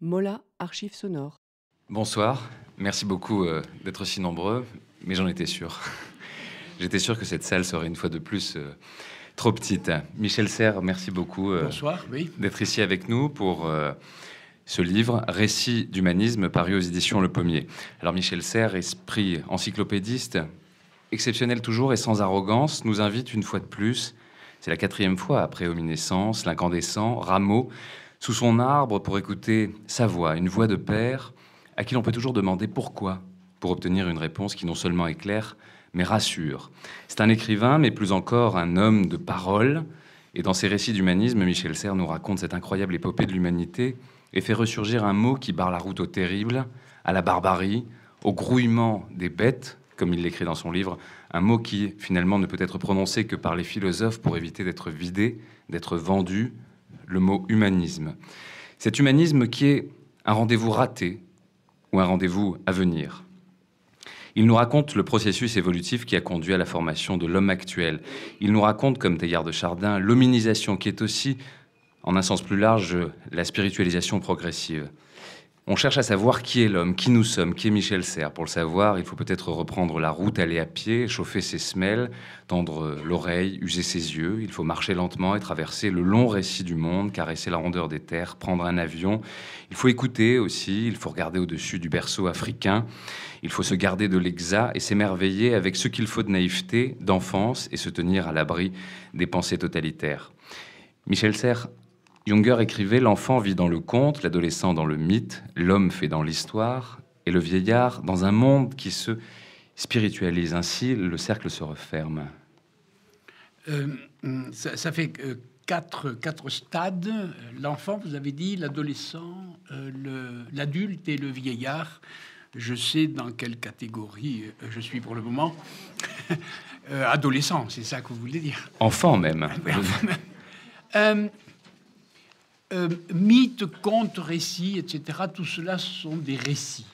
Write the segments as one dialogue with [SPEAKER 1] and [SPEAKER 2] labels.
[SPEAKER 1] Mola Archives Sonore.
[SPEAKER 2] Bonsoir, merci beaucoup euh, d'être si nombreux, mais j'en étais sûr. J'étais sûr que cette salle serait une fois de plus euh, trop petite. Michel Serre, merci beaucoup euh, d'être ici avec nous pour ce livre, Récit d'humanisme, paru aux éditions Le Pommier. Alors Michel Serre, esprit encyclopédiste, exceptionnel toujours et sans arrogance, nous invite une fois de plus, c'est la quatrième fois après Ominescence, L'Incandescent, Rameau, sous son arbre pour écouter sa voix, une voix de père à qui l'on peut toujours demander pourquoi, pour obtenir une réponse qui non seulement est claire, mais rassure. C'est un écrivain, mais plus encore un homme de parole. Et dans ses récits d'humanisme, Michel Serres nous raconte cette incroyable épopée de l'humanité et fait ressurgir un mot qui barre la route au terrible, à la barbarie, au grouillement des bêtes, comme il l'écrit dans son livre, un mot qui finalement ne peut être prononcé que par les philosophes pour éviter d'être vidé, d'être vendu, le mot humanisme. Cet humanisme qui est un rendez-vous raté ou un rendez-vous à venir. Il nous raconte le processus évolutif qui a conduit à la formation de l'homme actuel. Il nous raconte, comme Teilhard de Chardin, l'hominisation qui est aussi, en un sens plus large, la spiritualisation progressive. On cherche à savoir qui est l'homme, qui nous sommes, qui est Michel Serres. Pour le savoir, il faut peut-être reprendre la route, aller à pied, chauffer ses semelles, tendre l'oreille, user ses yeux. Il faut marcher lentement et traverser le long récit du monde, caresser la rondeur des terres, prendre un avion. Il faut écouter aussi, il faut regarder au-dessus du berceau africain. Il faut se garder de l'exa et s'émerveiller avec ce qu'il faut de naïveté, d'enfance et se tenir à l'abri des pensées totalitaires. Michel Serres Junger écrivait L'enfant vit dans le conte, l'adolescent dans le mythe, l'homme fait dans l'histoire, et le vieillard dans un monde qui se spiritualise. Ainsi, le cercle se referme.
[SPEAKER 1] Euh, ça, fait euh, quatre, quatre stades. L'enfant, vous avez dit, l'adolescent, euh, l'adulte et le vieillard. Je sais dans quelle catégorie je suis pour le moment. adolescent, c'est ça que vous voulez dire.
[SPEAKER 2] Enfant même.
[SPEAKER 1] Euh, mythes, contes, récits, etc., tout cela sont des récits.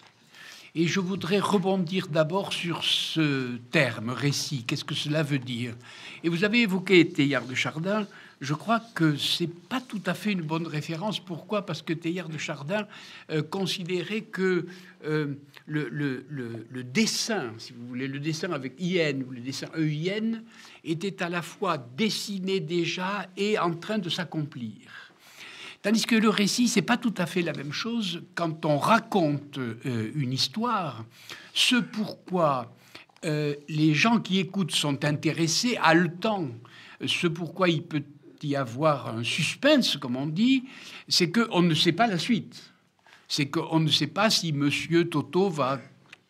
[SPEAKER 1] Et je voudrais rebondir d'abord sur ce terme récit. Qu'est-ce que cela veut dire Et vous avez évoqué Théillard de Chardin. Je crois que ce n'est pas tout à fait une bonne référence. Pourquoi Parce que Théillard de Chardin euh, considérait que euh, le, dessin, si vous voulez, le dessin avec IN ou le dessin EIN, était à la fois dessiné déjà et en train de s'accomplir. Tandis que le récit, c'est pas tout à fait la même chose quand on raconte euh, une histoire. Ce pourquoi euh, les gens qui écoutent sont intéressés, temps, ce pourquoi il peut y avoir un suspense, comme on dit, c'est qu'on ne sait pas la suite. C'est qu'on ne sait pas si Monsieur Toto va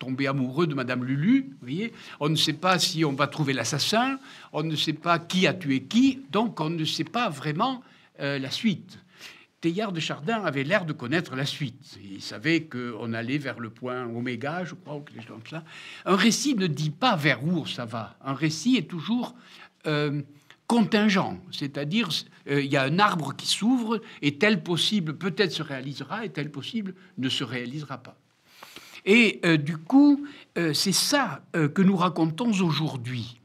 [SPEAKER 1] tomber amoureux de Madame Lulu, vous voyez. On ne sait pas si on va trouver l'assassin, on ne sait pas qui a tué qui, donc on ne sait pas vraiment euh, la suite. Teilhard de Chardin avait l'air de connaître la suite. Il savait qu'on allait vers le point oméga, je crois, ou quelque chose comme ça. Un récit ne dit pas vers où ça va. Un récit est toujours euh, contingent, c'est-à-dire euh, il y a un arbre qui s'ouvre et tel possible peut-être se réalisera et tel possible ne se réalisera pas. Et euh, du coup, c'est ça que nous racontons aujourd'hui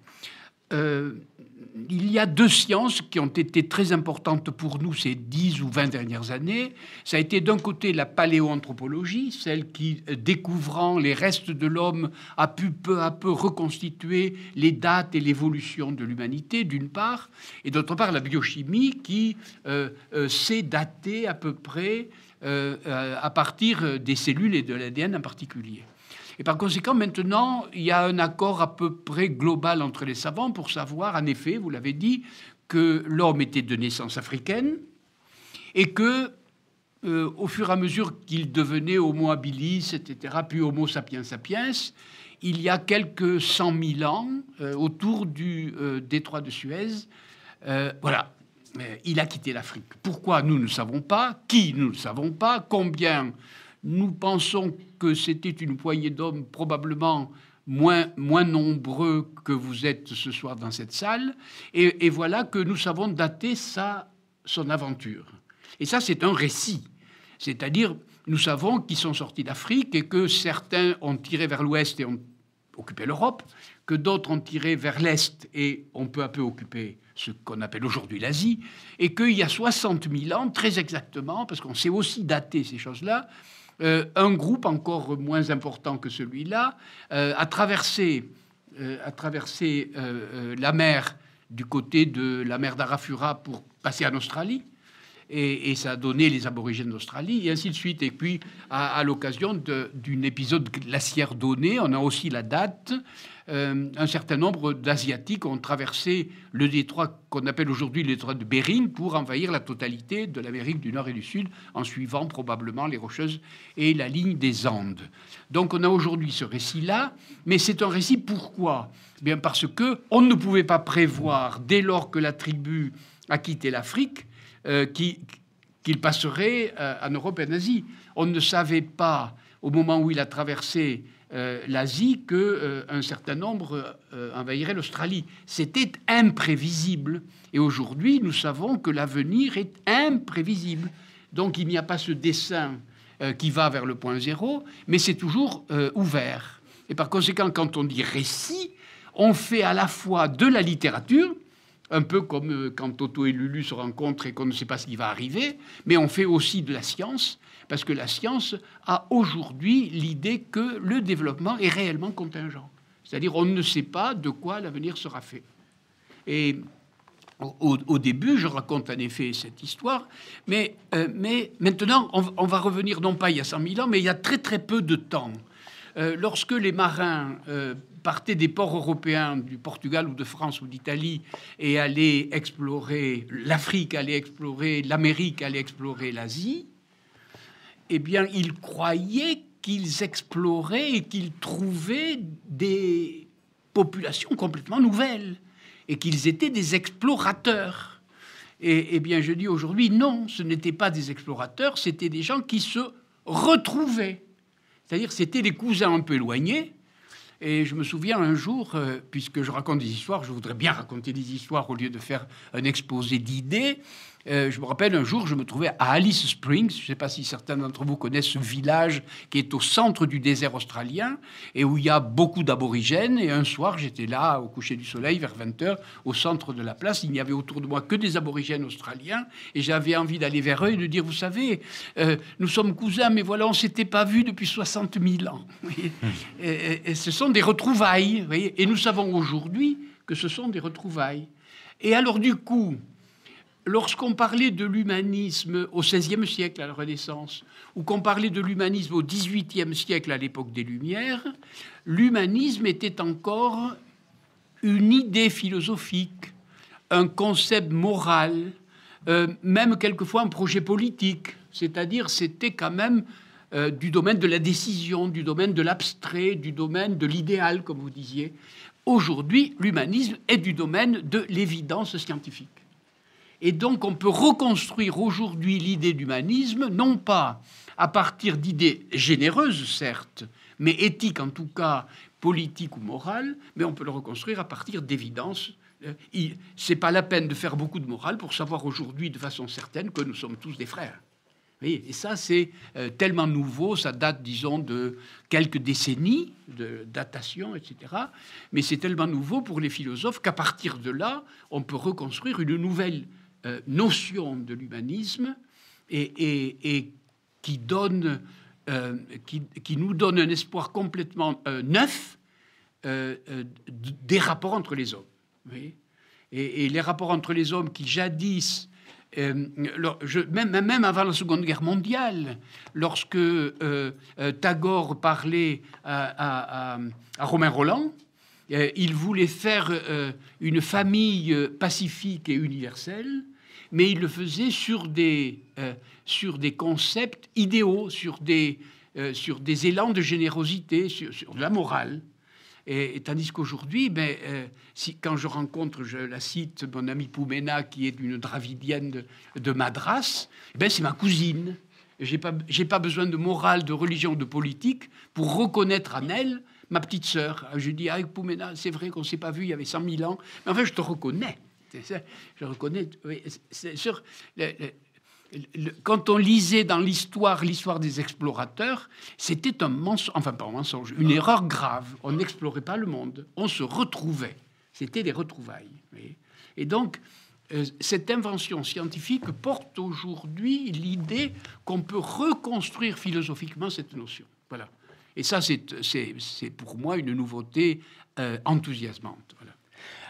[SPEAKER 1] il y a deux sciences qui ont été très importantes pour nous ces 10 ou 20 dernières années. Ça a été d'un côté la paléoanthropologie, celle qui, euh, découvrant les restes de l'homme, a pu peu à peu reconstituer les dates et l'évolution de l'humanité, d'une part, et d'autre part la biochimie qui euh, euh, s'est datée à peu près à partir des cellules et de l'ADN en particulier. Et par conséquent, maintenant, il y a un accord à peu près global entre les savants pour savoir, en effet, vous l'avez dit, que l'homme était de naissance africaine et que, euh, au fur et à mesure qu'il devenait Homo habilis, etc., puis Homo sapiens sapiens, il y a quelques cent mille ans, euh, autour du euh, détroit de Suez, voilà, il a quitté l'Afrique. Pourquoi Nous ne savons pas. Qui Nous ne savons pas. Combien nous pensons que c'était une poignée d'hommes probablement moins, nombreux que vous êtes ce soir dans cette salle. Et, voilà que nous savons dater sa, son aventure. Et ça, c'est un récit. C'est-à-dire, nous savons qu'ils sont sortis d'Afrique et que certains ont tiré vers l'ouest et ont occupé l'Europe, que d'autres ont tiré vers l'est et ont peu à peu occupé ce qu'on appelle aujourd'hui l'Asie, et qu'il y a 60 000 ans, très exactement, parce qu'on sait aussi dater ces choses-là, euh, un groupe encore moins important que celui-là euh, a traversé euh, la mer du côté de la mer d'Arafura pour passer en Australie et, ça a donné les aborigènes d'Australie, et ainsi de suite. Et puis, à, l'occasion d'un épisode glaciaire donné, on a aussi la date. Euh, un certain nombre d'Asiatiques ont traversé le détroit qu'on appelle aujourd'hui le détroit de Bering pour envahir la totalité de l'Amérique du Nord et du Sud en suivant probablement les Rocheuses et la ligne des Andes. Donc on a aujourd'hui ce récit-là, mais c'est un récit pourquoi eh Bien parce que on ne pouvait pas prévoir dès lors que la tribu a quitté l'Afrique euh, qu'il passerait euh, en Europe et en Asie. On ne savait pas, au moment où il a traversé euh, l'Asie qu'un certain nombre envahirait l'Australie. C'était imprévisible. Et aujourd'hui, nous savons que l'avenir est imprévisible. Donc il n'y a pas ce dessin qui va vers le point zéro, mais c'est toujours ouvert. Et par conséquent, quand on dit récit, on fait à la fois de la littérature, un peu comme euh, quand Toto et Lulu se rencontrent et qu'on ne sait pas ce qui va arriver, mais on fait aussi de la science, parce que la science a aujourd'hui l'idée que le développement est réellement contingent. C'est-à-dire on ne sait pas de quoi l'avenir sera fait. Et au, début, je raconte en effet cette histoire, mais, euh, mais maintenant, on, va revenir non pas il y a 100 000 ans, mais il y a très très peu de temps. Euh, lorsque les marins partaient des ports européens, du Portugal ou de France ou d'Italie, et allaient explorer l'Afrique, aller explorer l'Amérique, aller explorer l'Asie, eh bien, ils croyaient qu'ils exploraient et qu'ils trouvaient des populations complètement nouvelles, et qu'ils étaient des explorateurs. Et, eh bien, je dis aujourd'hui, non, ce n'étaient pas des explorateurs, c'était des gens qui se retrouvaient. C'est-à-dire, c'était des cousins un peu éloignés, et je me souviens un jour, euh, puisque je raconte des histoires, je voudrais bien raconter des histoires au lieu de faire un exposé d'idées. Euh, je me rappelle un jour, je me trouvais à Alice Springs. Je ne sais pas si certains d'entre vous connaissent ce village qui est au centre du désert australien et où il y a beaucoup d'aborigènes. Et un soir, j'étais là au coucher du soleil vers 20h au centre de la place. Il n'y avait autour de moi que des aborigènes australiens et j'avais envie d'aller vers eux et de dire Vous savez, euh, nous sommes cousins, mais voilà, on ne s'était pas vus depuis 60 000 ans. ce sont des retrouvailles. et nous savons aujourd'hui que ce sont des retrouvailles. Et alors, du coup, lorsqu'on parlait de l'humanisme au XVIe siècle, à la Renaissance, ou qu'on parlait de l'humanisme au XVIIIe siècle, à l'époque des Lumières, l'humanisme était encore une idée philosophique, un concept moral, euh, même quelquefois un projet politique. C'est-à-dire, c'était quand même euh, du domaine de la décision, du domaine de l'abstrait, du domaine de l'idéal, comme vous disiez. Aujourd'hui, l'humanisme est du domaine de l'évidence scientifique. Et donc on peut reconstruire aujourd'hui l'idée d'humanisme, non pas à partir d'idées généreuses, certes, mais éthiques en tout cas, politiques ou morales, mais on peut le reconstruire à partir d'évidences. Euh, c'est pas la peine de faire beaucoup de morale pour savoir aujourd'hui de façon certaine que nous sommes tous des frères. Et ça, c'est euh, tellement nouveau, ça date, disons, de quelques décennies de datation, etc. Mais c'est tellement nouveau pour les philosophes qu'à partir de là, on peut reconstruire une nouvelle euh, notion de l'humanisme et, qui, donne, euh, qui, nous donne un espoir complètement euh, neuf des rapports entre les hommes. Et, les rapports entre les hommes qui jadis même, avant la Seconde Guerre mondiale, lorsque Tagore parlait à, à Romain Roland, euh, il voulait faire euh, une famille euh, pacifique et universelle, mais il le faisait sur des, concepts idéaux, sur des, élans de générosité, sur, de la morale. Et, tandis qu'aujourd'hui, ben, quand je rencontre, je la cite, mon ami Poumena, qui est une dravidienne de, Madras, ben, c'est ma cousine. J'ai pas, pas besoin de morale, de religion, de politique pour reconnaître en elle ma petite sœur. Euh, je dis, avec Poumena, c'est vrai qu'on s'est pas vu, il y avait 100 000 ans. Mais enfin, je te reconnais. Je reconnais. quand on lisait dans l'histoire l'histoire des explorateurs, c'était un mensonge, enfin pas un mensonge, une ah. erreur grave. On n'explorait pas le monde, on se retrouvait. C'était des retrouvailles. Et donc, euh, cette invention scientifique porte aujourd'hui l'idée qu'on peut reconstruire philosophiquement cette notion. Voilà. Et ça, c'est pour moi une nouveauté euh, enthousiasmante.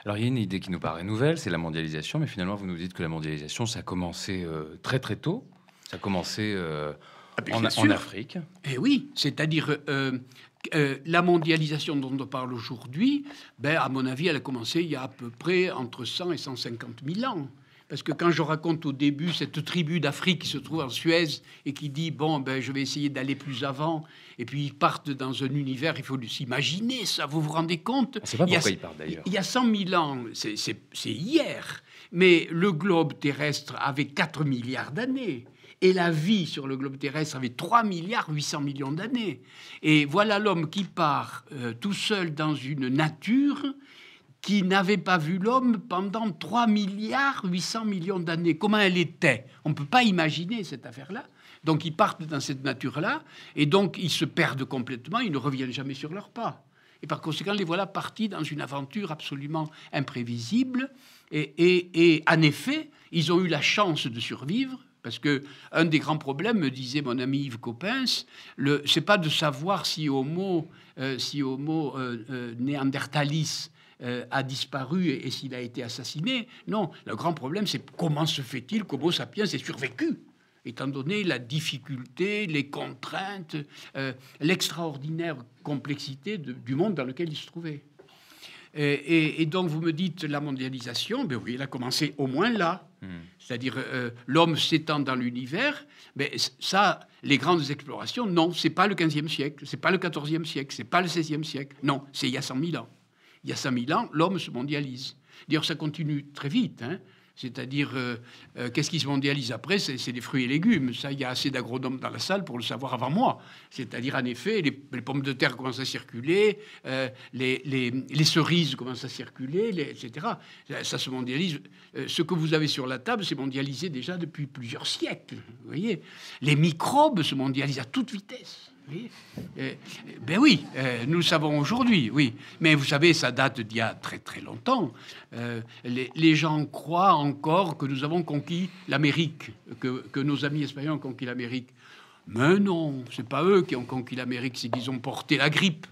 [SPEAKER 2] Alors il y a une idée qui nous paraît nouvelle, c'est la mondialisation, mais finalement vous nous dites que la mondialisation, ça a commencé euh, très très tôt, ça a commencé euh, ah, en, Afrique.
[SPEAKER 1] Et eh oui, c'est-à-dire euh, la mondialisation dont on parle aujourd'hui, ben, à mon avis, elle a commencé il y a à peu près entre 100 et 150 000 ans. Parce que quand je raconte au début cette tribu d'Afrique qui se trouve en Suez et qui dit Bon, ben, je vais essayer d'aller plus avant, et puis ils partent dans un univers, il faut s'imaginer ça, vous vous rendez compte C'est pas il ils partent d'ailleurs. Il y a 100 000 ans, c'est hier, mais le globe terrestre avait 4 milliards d'années et la vie sur le globe terrestre avait 3 milliards 800 millions d'années. Et voilà l'homme qui part euh, tout seul dans une nature qui n'avait pas vu l'homme pendant 3 milliards 800 millions d'années. Comment elle était On ne peut pas imaginer cette affaire-là. Donc ils partent dans cette nature-là, et donc ils se perdent complètement, ils ne reviennent jamais sur leurs pas. Et par conséquent, les voilà partis dans une aventure absolument imprévisible. Et, en effet, ils ont eu la chance de survivre, parce que un des grands problèmes, me disait mon ami Yves Coppens, c'est pas de savoir si Homo, euh, si Homo euh, euh, néandertalis euh, a disparu et, s'il a été assassiné. Non, le grand problème, c'est comment se fait-il qu'Homo sapiens ait survécu étant donné la difficulté, les contraintes, euh, l'extraordinaire complexité du monde dans lequel il se trouvait. Euh, et, donc vous me dites la mondialisation, ben oui, elle a commencé au moins là. Hmm. C'est-à-dire l'homme s'étend dans l'univers, mais ben, ça, les grandes explorations, non, c'est pas le 15e siècle, c'est pas le 14e siècle, c'est pas le 16e siècle, non, c'est il y a 100 000 ans il y a 5000 ans, l'homme se mondialise. D'ailleurs, ça continue très vite. Hein. C'est-à-dire, euh, euh, qu'est-ce qui se mondialise après C'est des fruits et légumes. Ça, il y a assez d'agronomes dans la salle pour le savoir avant moi. C'est-à-dire, en effet, les, pommes de terre commencent à circuler, euh, les, cerises commencent à circuler, etc. Ça, ça, se mondialise. ce que vous avez sur la table, c'est mondialisé déjà depuis plusieurs siècles. Vous voyez Les microbes se mondialisent à toute vitesse. Euh, ben oui, euh, nous savons aujourd'hui, oui. Mais vous savez, ça date d'il y a très très longtemps. Euh, les, gens croient encore que nous avons conquis l'Amérique, que, que, nos amis espagnols ont conquis l'Amérique. Mais non, c'est pas eux qui ont conquis l'Amérique, c'est qu'ils ont porté la grippe.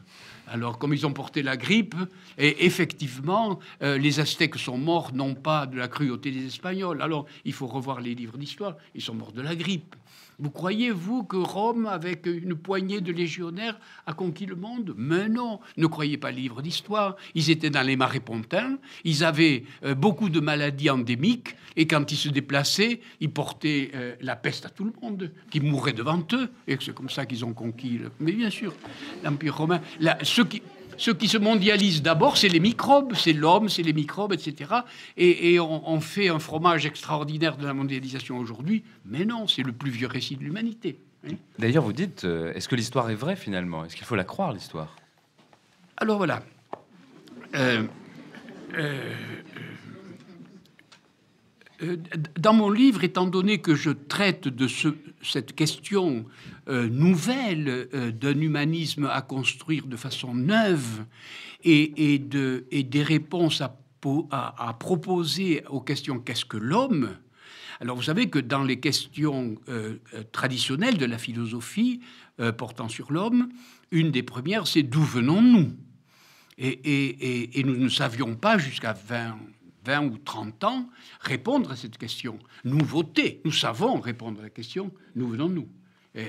[SPEAKER 1] Alors, comme ils ont porté la grippe, et effectivement, euh, les Aztèques sont morts non pas de la cruauté des Espagnols. Alors, il faut revoir les livres d'histoire. Ils sont morts de la grippe. Vous croyez, vous, que Rome, avec une poignée de légionnaires, a conquis le monde Mais non, ne croyez pas livre d'histoire. Ils étaient dans les marais pontins, ils avaient euh, beaucoup de maladies endémiques, et quand ils se déplaçaient, ils portaient euh, la peste à tout le monde, qui mourait devant eux, et c'est comme ça qu'ils ont conquis. Mais bien sûr, l'Empire romain, ceux qui, ceux qui se mondialise d'abord, c'est les microbes, c'est l'homme, c'est les microbes, etc. Et, on, fait un fromage extraordinaire de la mondialisation aujourd'hui, mais non, c'est le plus vieux récit de l'humanité.
[SPEAKER 2] Hein. D'ailleurs, vous dites, euh, est-ce que l'histoire est vraie finalement Est-ce qu'il faut la croire, l'histoire
[SPEAKER 1] Alors voilà. Euh, euh, euh, dans mon livre, étant donné que je traite de ce, cette question euh, nouvelle euh, d'un humanisme à construire de façon neuve et, de, et des réponses à, à, à, proposer aux questions qu'est-ce que l'homme, alors vous savez que dans les questions traditionnelles de la philosophie portant sur l'homme, une des premières, c'est d'où venons-nous et, nous ne savions pas jusqu'à 20 20 ou 30 ans, répondre à cette question. Nouveauté, nous savons répondre à la question, nous venons-nous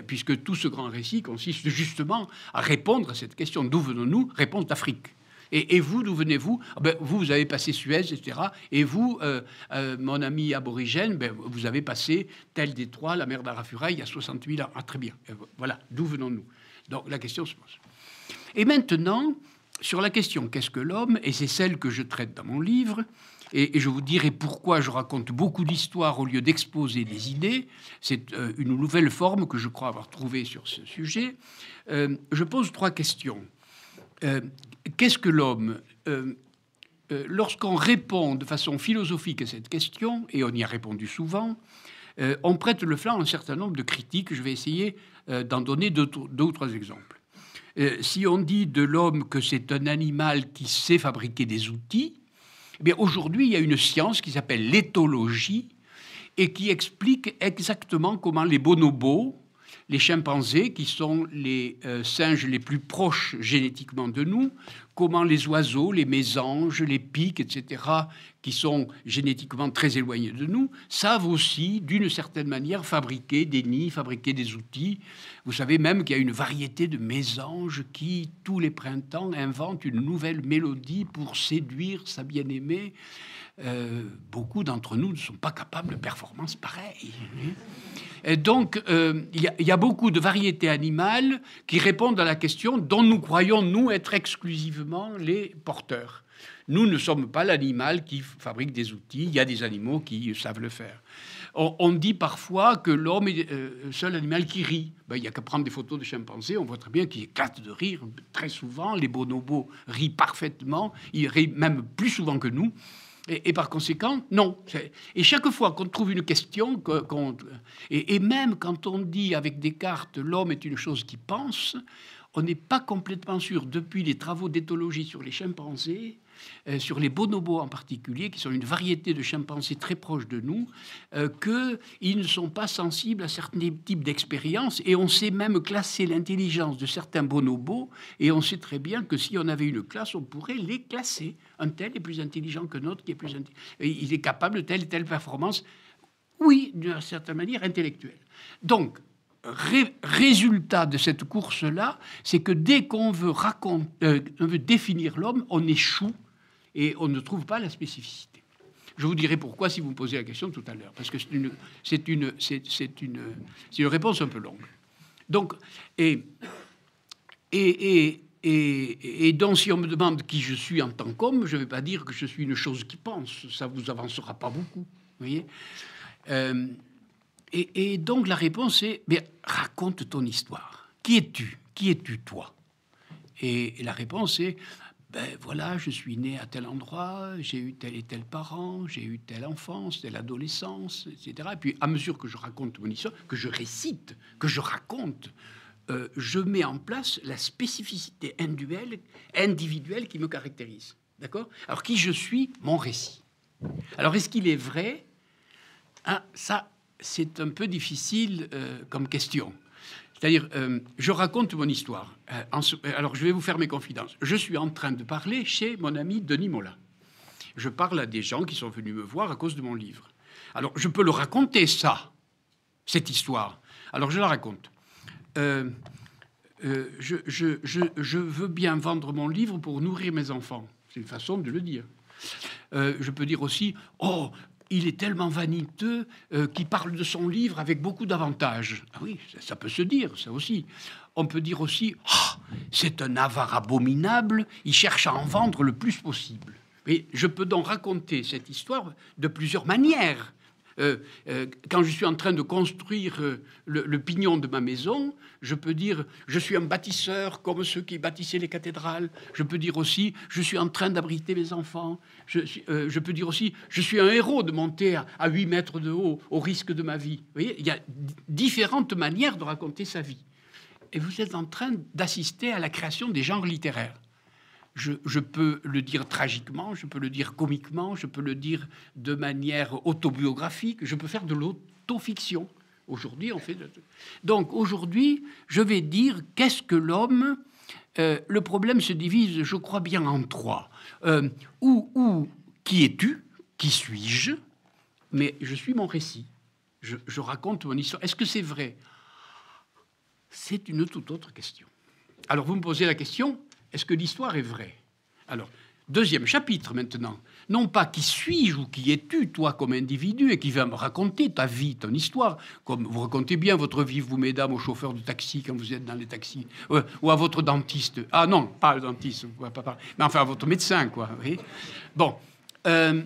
[SPEAKER 1] Puisque tout ce grand récit consiste justement à répondre à cette question. D'où venons-nous Réponse d'Afrique. Et, vous, d'où venez-vous ah ben, Vous, vous avez passé Suez, etc. Et vous, euh, euh, mon ami aborigène, ben, vous avez passé tel détroit, la mer d'Arafura, il y a 68 ans. Ah, très bien. Euh, voilà, d'où venons-nous Donc la question se pose. Et maintenant, sur la question qu'est-ce que l'homme, et c'est celle que je traite dans mon livre, et, je vous dirai pourquoi je raconte beaucoup d'histoires au lieu d'exposer des idées. C'est euh, une nouvelle forme que je crois avoir trouvée sur ce sujet. Euh, je pose trois questions. Euh, qu'est-ce que l'homme Lorsqu'on répond de façon philosophique à cette question, et on y a répondu souvent, on prête le flanc à un certain nombre de critiques. Je vais essayer d'en donner d'autres deux ou trois exemples si on dit de l'homme que c'est un animal qui sait fabriquer des outils, eh aujourd'hui, il y a une science qui s'appelle l'éthologie et qui explique exactement comment les bonobos, les chimpanzés, qui sont les euh, singes les plus proches génétiquement de nous, comment les oiseaux, les mésanges, les pics, etc., qui sont génétiquement très éloignés de nous, savent aussi, d'une certaine manière, fabriquer des nids, fabriquer des outils. Vous savez même qu'il y a une variété de mésanges qui, tous les printemps, inventent une nouvelle mélodie pour séduire sa bien-aimée. Euh, beaucoup d'entre nous ne sont pas capables de performances pareilles. Et donc, euh, il y, a beaucoup de variétés animales qui répondent à la question dont nous croyons, nous, être exclusivement les porteurs. Nous ne sommes pas l'animal qui fabrique des outils, il y a des animaux qui savent le faire. On, dit parfois que l'homme est le euh, seul animal qui rit. Ben, il n'y a qu'à prendre des photos de chimpanzés, on voit très bien qu'ils éclatent de rire très souvent. Les bonobos rient parfaitement, ils rient même plus souvent que nous. Et, par conséquent, non. Et chaque fois qu'on trouve une question, et, même quand on dit avec Descartes l'homme est une chose qui pense, on n'est pas complètement sûr, depuis les travaux d'éthologie sur les chimpanzés, euh, sur les bonobos en particulier, qui sont une variété de chimpanzés très proches de nous, euh, qu'ils ne sont pas sensibles à certains types d'expériences. Et on sait même classer l'intelligence de certains bonobos. Et on sait très bien que si on avait une classe, on pourrait les classer un tel est plus intelligent que notre qui est plus il est capable de telle et telle performance. Oui, d'une certaine manière intellectuelle. Donc, résultat de cette course-là, c'est que dès qu'on veut, raconter, euh, on veut définir l'homme, on échoue et on ne trouve pas la spécificité. Je vous dirai pourquoi si vous me posez la question tout à l'heure, parce que c'est une, c'est une, c'est, une, une, réponse un peu longue. Donc, et, et, et et, donc, si on me demande qui je suis en tant qu'homme, je ne vais pas dire que je suis une chose qui pense. Ça vous avancera pas beaucoup. Voyez euh, et, donc, la réponse est mais raconte ton histoire. Qui es-tu Qui es-tu, toi et, la réponse est ben voilà, je suis né à tel endroit, j'ai eu tel et tel parent, j'ai eu telle enfance, telle adolescence, etc. Et puis, à mesure que je raconte mon histoire, que je récite, que je raconte, euh, je mets en place la spécificité individuelle, qui me caractérise. D'accord Alors, qui je suis, mon récit. Alors, est-ce qu'il est vrai ah, Ça, c'est un peu difficile euh, comme question. C'est-à-dire, euh, je raconte mon histoire. alors, je vais vous faire mes confidences. Je suis en train de parler chez mon ami Denis Mola. Je parle à des gens qui sont venus me voir à cause de mon livre. Alors, je peux le raconter, ça, cette histoire. Alors, je la raconte. Euh, euh, je, veux bien vendre mon livre pour nourrir mes enfants. C'est une façon de le dire. Euh, je peux dire aussi, oh, il est tellement vaniteux qui qu'il parle de son livre avec beaucoup d'avantages. Ah oui, ça, peut se dire, ça aussi. On peut dire aussi, oh, c'est un avare abominable, il cherche à en vendre le plus possible. Mais je peux donc raconter cette histoire de plusieurs manières. Euh, euh, quand je suis en train de construire euh, le, pignon de ma maison, je peux dire je suis un bâtisseur comme ceux qui bâtissaient les cathédrales. Je peux dire aussi je suis en train d'abriter mes enfants. Je, peux dire aussi je suis un héros de monter à, 8 mètres de haut au risque de ma vie. il y a différentes manières de raconter sa vie. Et vous êtes en train d'assister à la création des genres littéraires je, peux le dire tragiquement, je peux le dire comiquement, je peux le dire de manière autobiographique, je peux faire de l'autofiction. Aujourd'hui, on fait. Donc aujourd'hui, je vais dire qu'est-ce que l'homme. Euh, le problème se divise, je crois bien, en trois. Euh, où, qui es-tu Qui suis-je Mais je suis mon récit. je raconte mon histoire. Est-ce que c'est vrai C'est une toute autre question. Alors vous me posez la question est-ce que l'histoire est vraie Alors, deuxième chapitre maintenant. Non pas qui suis-je ou qui es-tu, toi, comme individu, et qui va me raconter ta vie, ton histoire, comme vous racontez bien votre vie, vous, mesdames, au chauffeur de taxi quand vous êtes dans les taxis, euh, ou à votre dentiste. Ah non, pas le dentiste, pas, mais enfin à votre médecin, quoi. Oui. Bon. Euh,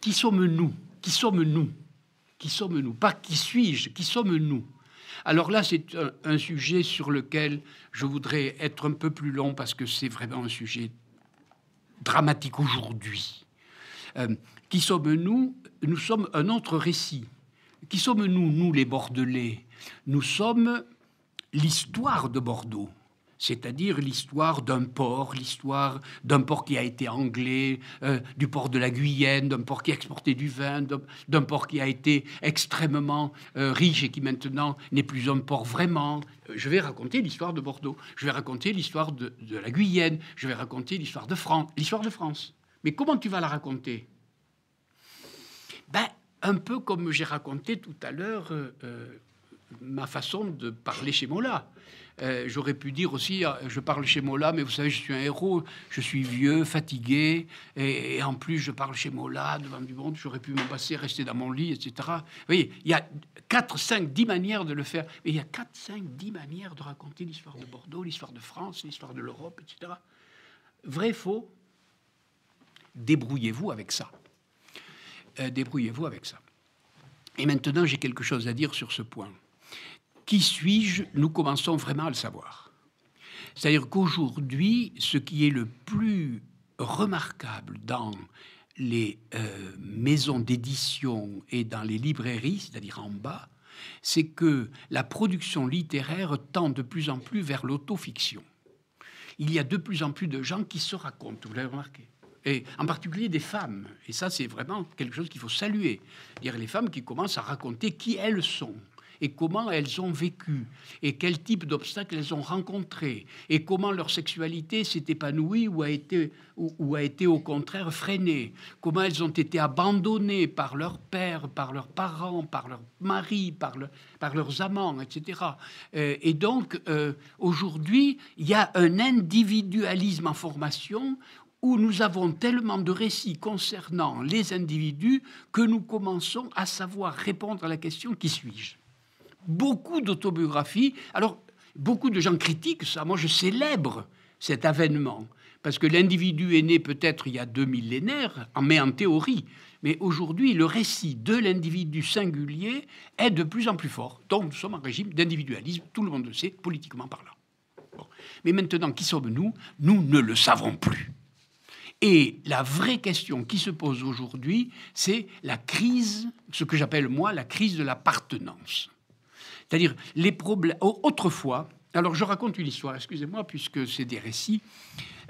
[SPEAKER 1] qui sommes-nous Qui sommes-nous Qui sommes-nous Pas qui suis-je Qui sommes-nous alors là, c'est un, sujet sur lequel je voudrais être un peu plus long parce que c'est vraiment un sujet dramatique aujourd'hui. Euh, qui sommes-nous Nous sommes un autre récit. Qui sommes-nous, nous les Bordelais Nous sommes l'histoire de Bordeaux c'est-à-dire l'histoire d'un port, l'histoire d'un port qui a été anglais, euh, du port de la Guyenne, d'un port qui exportait du vin, d'un port qui a été extrêmement euh, riche et qui maintenant n'est plus un port vraiment. Euh, je vais raconter l'histoire de Bordeaux, je vais raconter l'histoire de, la Guyenne, je vais raconter l'histoire de, France, l'histoire de France. Mais comment tu vas la raconter ben, un peu comme j'ai raconté tout à l'heure ma façon de parler chez là euh, j'aurais pu dire aussi, euh, je parle chez Mola, mais vous savez, je suis un héros, je suis vieux, fatigué, et, en plus, je parle chez Mola devant du monde, j'aurais pu me passer, rester dans mon lit, etc. Vous voyez, il y a 4, 5, 10 manières de le faire, mais il y a 4, 5, 10 manières de raconter l'histoire de Bordeaux, l'histoire de France, l'histoire de l'Europe, etc. Vrai, faux, débrouillez-vous avec ça. Euh, débrouillez-vous avec ça. Et maintenant, j'ai quelque chose à dire sur ce point. Qui suis-je Nous commençons vraiment à le savoir. C'est-à-dire qu'aujourd'hui, ce qui est le plus remarquable dans les euh, maisons d'édition et dans les librairies, c'est-à-dire en bas, c'est que la production littéraire tend de plus en plus vers l'autofiction. Il y a de plus en plus de gens qui se racontent, vous l'avez remarqué. Et en particulier des femmes. Et ça, c'est vraiment quelque chose qu'il faut saluer. Dire les femmes qui commencent à raconter qui elles sont et comment elles ont vécu et quel type d'obstacles elles ont rencontrés et comment leur sexualité s'est épanouie ou a été ou, a été au contraire freinée, comment elles ont été abandonnées par leur père, par leurs parents, par leur mari, par, le, par leurs amants, etc. Euh, et donc euh, aujourd'hui, il y a un individualisme en formation où nous avons tellement de récits concernant les individus que nous commençons à savoir répondre à la question qui suis-je beaucoup d'autobiographies. Alors, beaucoup de gens critiquent ça. Moi, je célèbre cet avènement. Parce que l'individu est né peut-être il y a deux millénaires, mais en théorie. Mais aujourd'hui, le récit de l'individu singulier est de plus en plus fort. Donc nous sommes en régime d'individualisme, tout le monde le sait, politiquement parlant. Mais maintenant, qui sommes-nous Nous ne le savons plus. Et la vraie question qui se pose aujourd'hui, c'est la crise, ce que j'appelle moi la crise de l'appartenance. C'est-à-dire, les problèmes. Autrefois, alors je raconte une histoire, excusez-moi, puisque c'est des récits.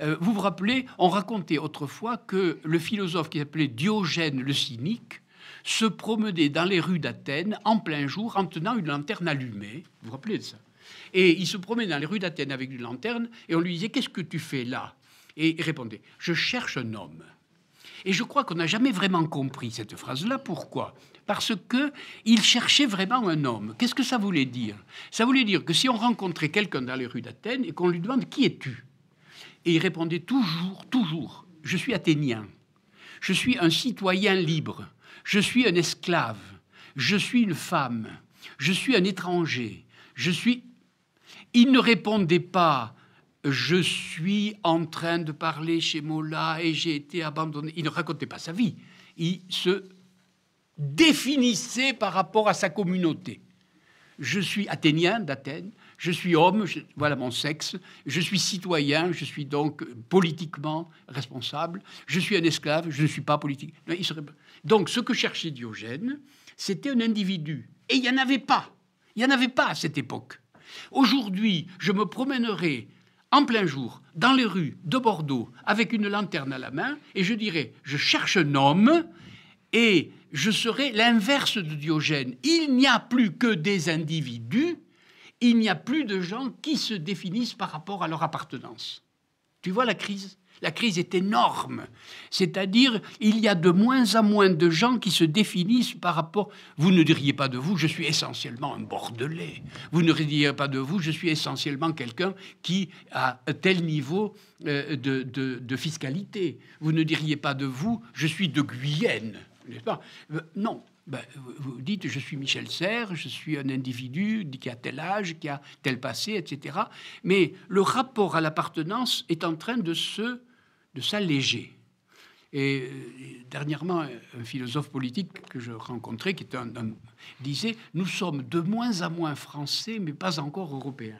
[SPEAKER 1] Euh, vous vous rappelez, on racontait autrefois que le philosophe qui s'appelait Diogène le Cynique se promenait dans les rues d'Athènes en plein jour en tenant une lanterne allumée. Vous vous rappelez de ça Et il se promenait dans les rues d'Athènes avec une lanterne et on lui disait Qu'est-ce que tu fais là Et il répondait Je cherche un homme. Et je crois qu'on n'a jamais vraiment compris cette phrase-là. Pourquoi parce qu'il cherchait vraiment un homme. Qu'est-ce que ça voulait dire Ça voulait dire que si on rencontrait quelqu'un dans les rues d'Athènes et qu'on lui demande qui es-tu Et il répondait toujours, toujours, je suis athénien, je suis un citoyen libre, je suis un esclave, je suis une femme, je suis un étranger, je suis... Il ne répondait pas je suis en train de parler chez Mola et j'ai été abandonné. Il ne racontait pas sa vie. Il se définissait par rapport à sa communauté. Je suis athénien d'Athènes, je suis homme, voilà mon sexe, je suis citoyen, je suis donc politiquement responsable, je suis un esclave, je ne suis pas politique. Donc ce que cherchait Diogène, c'était un individu. Et il n'y en avait pas. Il n'y en avait pas à cette époque. Aujourd'hui, je me promènerai en plein jour dans les rues de Bordeaux avec une lanterne à la main et je dirai, je cherche un homme et je serai l'inverse de Diogène. Il n'y a plus que des individus, il n'y a plus de gens qui se définissent par rapport à leur appartenance. Tu vois la crise La crise est énorme. C'est-à-dire, il y a de moins en moins de gens qui se définissent par rapport... Vous ne diriez pas de vous, je suis essentiellement un Bordelais. Vous ne diriez pas de vous, je suis essentiellement quelqu'un qui a tel niveau euh, de, de fiscalité. Vous ne diriez pas de vous, je suis de Guyenne. Euh, non. Ben, vous dites, je suis Michel Serres, je suis un individu qui a tel âge, qui a tel passé, etc. Mais le rapport à l'appartenance est en train de se, de s'alléger. Et euh, dernièrement, un philosophe politique que je rencontrais, qui était un, homme disait Nous sommes de moins en moins français, mais pas encore européens.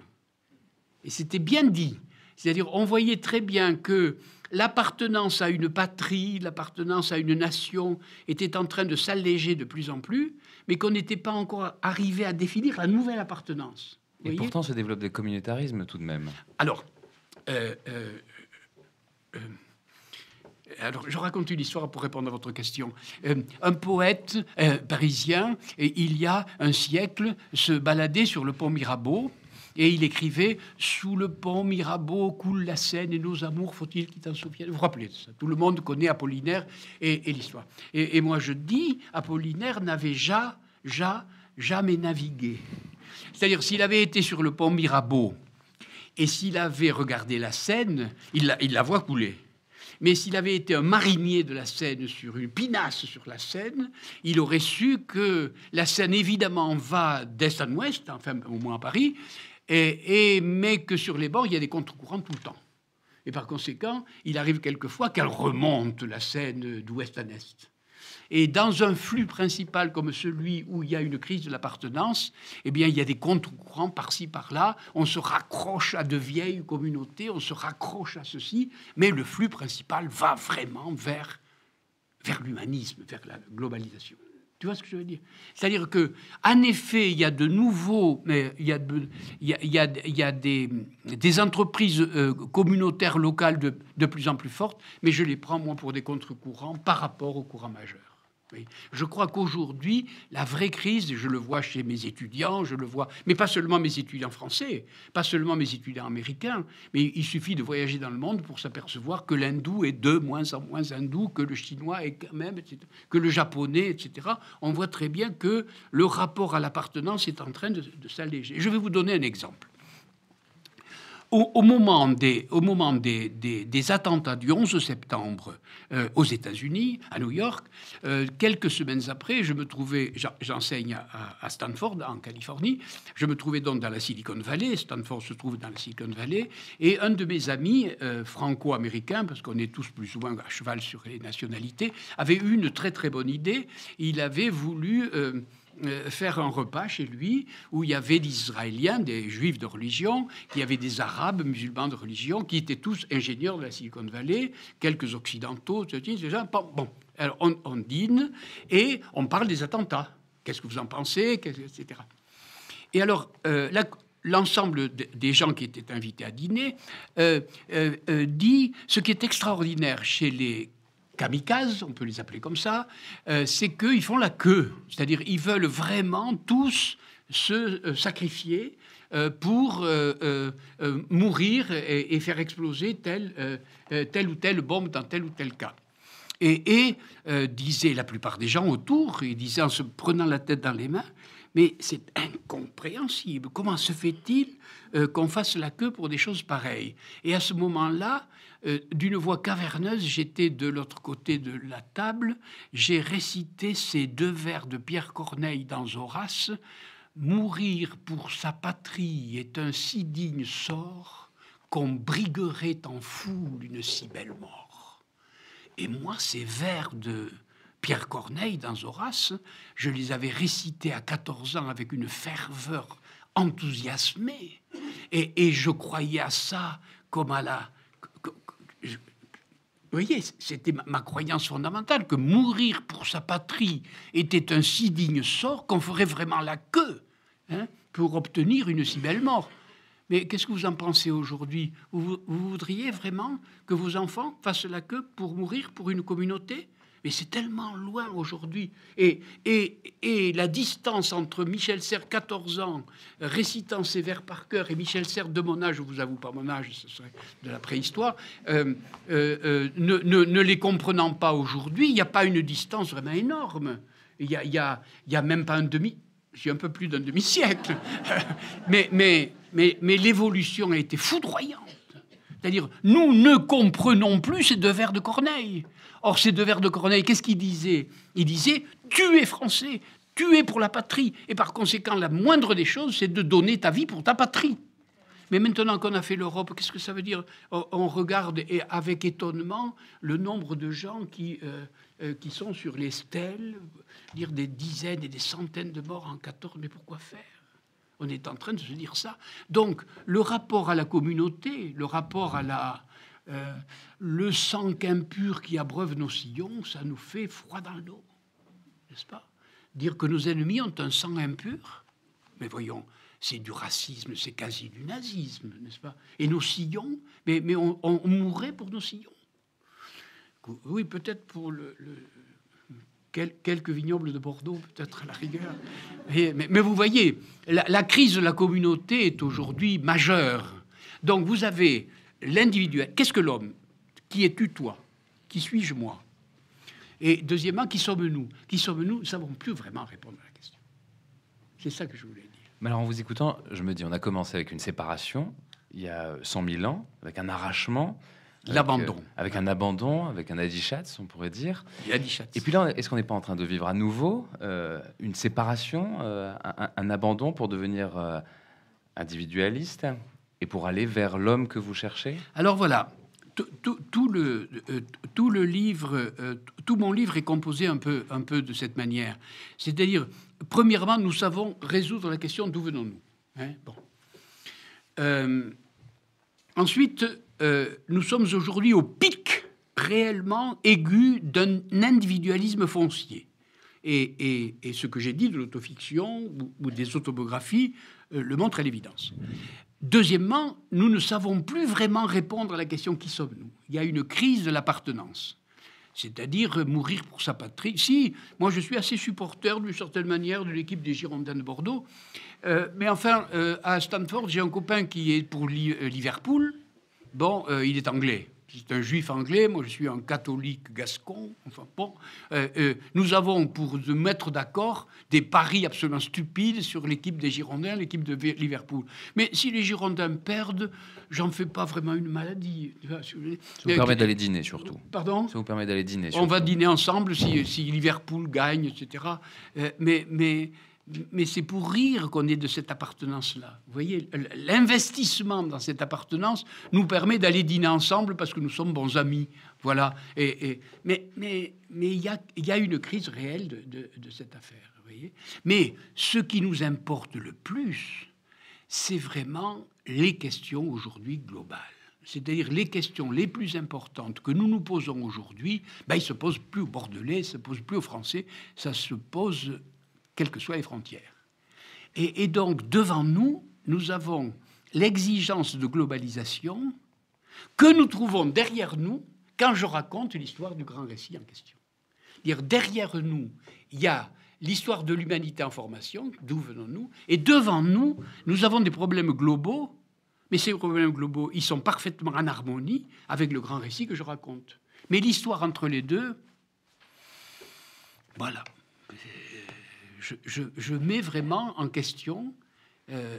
[SPEAKER 1] Et c'était bien dit. C'est-à-dire, on voyait très bien que l'appartenance à une patrie, l'appartenance à une nation était en train de s'alléger de plus en plus, mais qu'on n'était pas encore arrivé à définir la nouvelle appartenance. Et pourtant
[SPEAKER 2] se développe des communautarismes tout de même. Alors, euh, euh, euh,
[SPEAKER 1] alors, je raconte une histoire pour répondre à votre question. un poète parisien, il y a un siècle, se baladait sur le pont Mirabeau et il écrivait Sous le pont Mirabeau coule la Seine et nos amours, faut-il qu'ils t'en souviennent Vous vous rappelez Tout le monde connaît Apollinaire et, l'histoire. Et, moi je dis Apollinaire n'avait jamais, jamais navigué. C'est-à-dire, s'il avait été sur le pont Mirabeau et s'il avait regardé la Seine, il la, il la voit couler. Mais s'il avait été un marinier de la Seine sur une pinasse sur la Seine, il aurait su que la Seine évidemment va d'est en ouest, enfin au moins à Paris, et, mais que sur les bords, il y a des contre-courants tout le temps. Et par conséquent, il arrive quelquefois qu'elle remonte la scène d'ouest en est. Et dans un flux principal comme celui où il y a une crise de l'appartenance, eh bien, il y a des contre-courants par-ci, par-là. On se raccroche à de vieilles communautés, on se raccroche à ceci, mais le flux principal va vraiment vers l'humanisme, vers la globalisation. Tu vois ce que je veux dire C'est-à-dire que, en effet, il y a de nouveaux, mais il y a, il, il des, entreprises euh, communautaires locales de, de, plus en plus fortes, mais je les prends moins pour des contre-courants par rapport au courant majeur. Je crois qu'aujourd'hui, la vraie crise, je le vois chez mes étudiants, je le vois, mais pas seulement mes étudiants français, pas seulement mes étudiants américains, mais il suffit de voyager dans le monde pour s'apercevoir que l'hindou est de moins en moins hindou, que le chinois est quand même, que le japonais, etc. On voit très bien que le rapport à l'appartenance est en train de s'alléger. Je vais vous donner un exemple au, moment, des, au moment des, des, attentats du 11 septembre euh, aux États-Unis, à New York, euh, quelques semaines après, je me trouvais, j'enseigne à, Stanford, en Californie, je me trouvais donc dans la Silicon Valley, Stanford se trouve dans la Silicon Valley, et un de mes amis euh, franco-américains, parce qu'on est tous plus ou moins à cheval sur les nationalités, avait eu une très très bonne idée, il avait voulu... Euh, faire un repas chez lui où il y avait des Israéliens, des Juifs de religion, qui avait des Arabes musulmans de religion, qui étaient tous ingénieurs de la Silicon Valley, quelques Occidentaux, etc. Bon, alors on, on dîne et on parle des attentats. Qu'est-ce que vous en pensez, Et alors, euh, l'ensemble des gens qui étaient invités à dîner, euh, dit ce qui est extraordinaire chez les kamikazes, on peut les appeler comme ça, euh, c'est qu'ils font la queue. C'est-à-dire ils veulent vraiment tous se euh, sacrifier euh, pour mourir et, faire exploser telle, telle ou telle bombe dans tel ou tel cas. Et, et disaient la plupart des gens autour, ils disaient en se prenant la tête dans les mains, mais c'est incompréhensible. Comment se fait-il qu'on fasse la queue pour des choses pareilles Et à ce moment-là, euh, d'une voix caverneuse, j'étais de l'autre côté de la table, j'ai récité ces deux vers de Pierre Corneille dans Horace Mourir pour sa patrie est un si digne sort qu'on briguerait en foule une si belle mort. Et moi, ces vers de Pierre Corneille dans Horace, je les avais récités à 14 ans avec une ferveur enthousiasmée. Et, et je croyais à ça comme à la, vous voyez, c'était ma, croyance fondamentale que mourir pour sa patrie était un si digne sort qu'on ferait vraiment la queue hein, pour obtenir une si belle mort. Mais qu'est-ce que vous en pensez aujourd'hui vous, voudriez vraiment que vos enfants fassent la queue pour mourir pour une communauté mais c'est tellement loin aujourd'hui. Et, et, la distance entre Michel Serres, 14 ans, récitant ses vers par cœur, et Michel Serres de mon âge, je vous avoue pas mon âge, ce serait de la préhistoire, euh, euh, euh, ne, les comprenant pas aujourd'hui, il n'y a pas une distance vraiment énorme. Il n'y a, y même pas un demi... J'ai un peu plus d'un demi-siècle. mais, mais l'évolution a été foudroyante. C'est-à-dire, nous ne comprenons plus ces deux vers de Corneille. Or, ces deux vers de Corneille, qu'est-ce qu'il disait Il disait Tu es français, tu es pour la patrie. Et par conséquent, la moindre des choses, c'est de donner ta vie pour ta patrie. Mais maintenant qu'on a fait l'Europe, qu'est-ce que ça veut dire oh, On regarde et avec étonnement le nombre de gens qui, euh, euh, qui sont sur les stèles, dire des dizaines et des centaines de morts en 14. Mais pourquoi faire On est en train de se dire ça. Donc, le rapport à la communauté, le rapport à la, euh, le sang impur qui abreuve nos sillons, ça nous fait froid dans le n'est-ce pas Dire que nos ennemis ont un sang impur, mais voyons, c'est du racisme, c'est quasi du nazisme, n'est-ce pas Et nos sillons, mais, mais on, mourrait pour nos sillons. Oui, peut-être pour le, quelques vignobles de Bordeaux, peut-être à la rigueur. Mais, vous voyez, la, la, crise de la communauté est aujourd'hui majeure. Donc vous avez l'individuel. Qu'est-ce que l'homme Qui es-tu toi Qui suis-je moi Et deuxièmement, qui sommes-nous Qui sommes-nous Nous ne savons plus vraiment répondre à la question. C'est ça que je voulais dire.
[SPEAKER 2] Mais alors en vous écoutant, je me dis, on a commencé avec une séparation, il y a 100 000 ans, avec un arrachement. L'abandon. Euh, avec, un abandon, avec un adichatz, on pourrait dire. Et puis là, est-ce qu'on n'est pas en train de vivre à nouveau euh, une séparation, euh, un, abandon pour devenir individualiste et pour aller vers l'homme que vous cherchez
[SPEAKER 1] Alors voilà, tout, le, euh, tout le livre, euh, tout mon livre est composé un peu, un peu de cette manière. C'est-à-dire, premièrement, nous savons résoudre la question d'où venons-nous. Hein, bon. Euh, ensuite, nous sommes aujourd'hui au pic réellement aigu d'un individualisme foncier. Et, et, et, ce que j'ai dit de l'autofiction ou, des autobiographies le montre à l'évidence. Deuxièmement, nous ne savons plus vraiment répondre à la question qui sommes-nous. Il y a une crise de l'appartenance, c'est-à-dire mourir pour sa patrie. Si, moi je suis assez supporteur, d'une certaine manière de l'équipe des Girondins de Bordeaux, euh, mais enfin, euh, à Stanford, j'ai un copain qui est pour euh, Liverpool. Bon, il est anglais c'est un juif anglais, moi je suis un catholique gascon, enfin bon, euh, euh, nous avons pour nous mettre d'accord des paris absolument stupides sur l'équipe des Girondins, l'équipe de Liverpool. Mais si les Girondins perdent, j'en fais pas vraiment une maladie. Ça vous permet euh, d'aller dîner surtout. Pardon Ça vous permet d'aller dîner. On va dîner ensemble si, si Liverpool gagne, etc. mais mais mais c'est pour rire qu'on est de cette appartenance-là. Vous voyez, l'investissement dans cette appartenance nous permet d'aller dîner ensemble parce que nous sommes bons amis. Voilà. Et, mais il mais, mais y, a, y, a, une crise réelle de, de, cette affaire. Vous voyez mais ce qui nous importe le plus, c'est vraiment les questions aujourd'hui globales. C'est-à-dire les questions les plus importantes que nous nous posons aujourd'hui, ben, ils ne se posent plus aux Bordelais, elles ne se posent plus aux Français, ça se pose quelles que soient les frontières. Et, donc, devant nous, nous avons l'exigence de globalisation que nous trouvons derrière nous quand je raconte l'histoire du grand récit en question. Dire derrière nous, il y a l'histoire de l'humanité en formation, d'où venons-nous, et devant nous, nous avons des problèmes globaux, mais ces problèmes globaux, ils sont parfaitement en harmonie avec le grand récit que je raconte. Mais l'histoire entre les deux, voilà je, mets vraiment en question euh,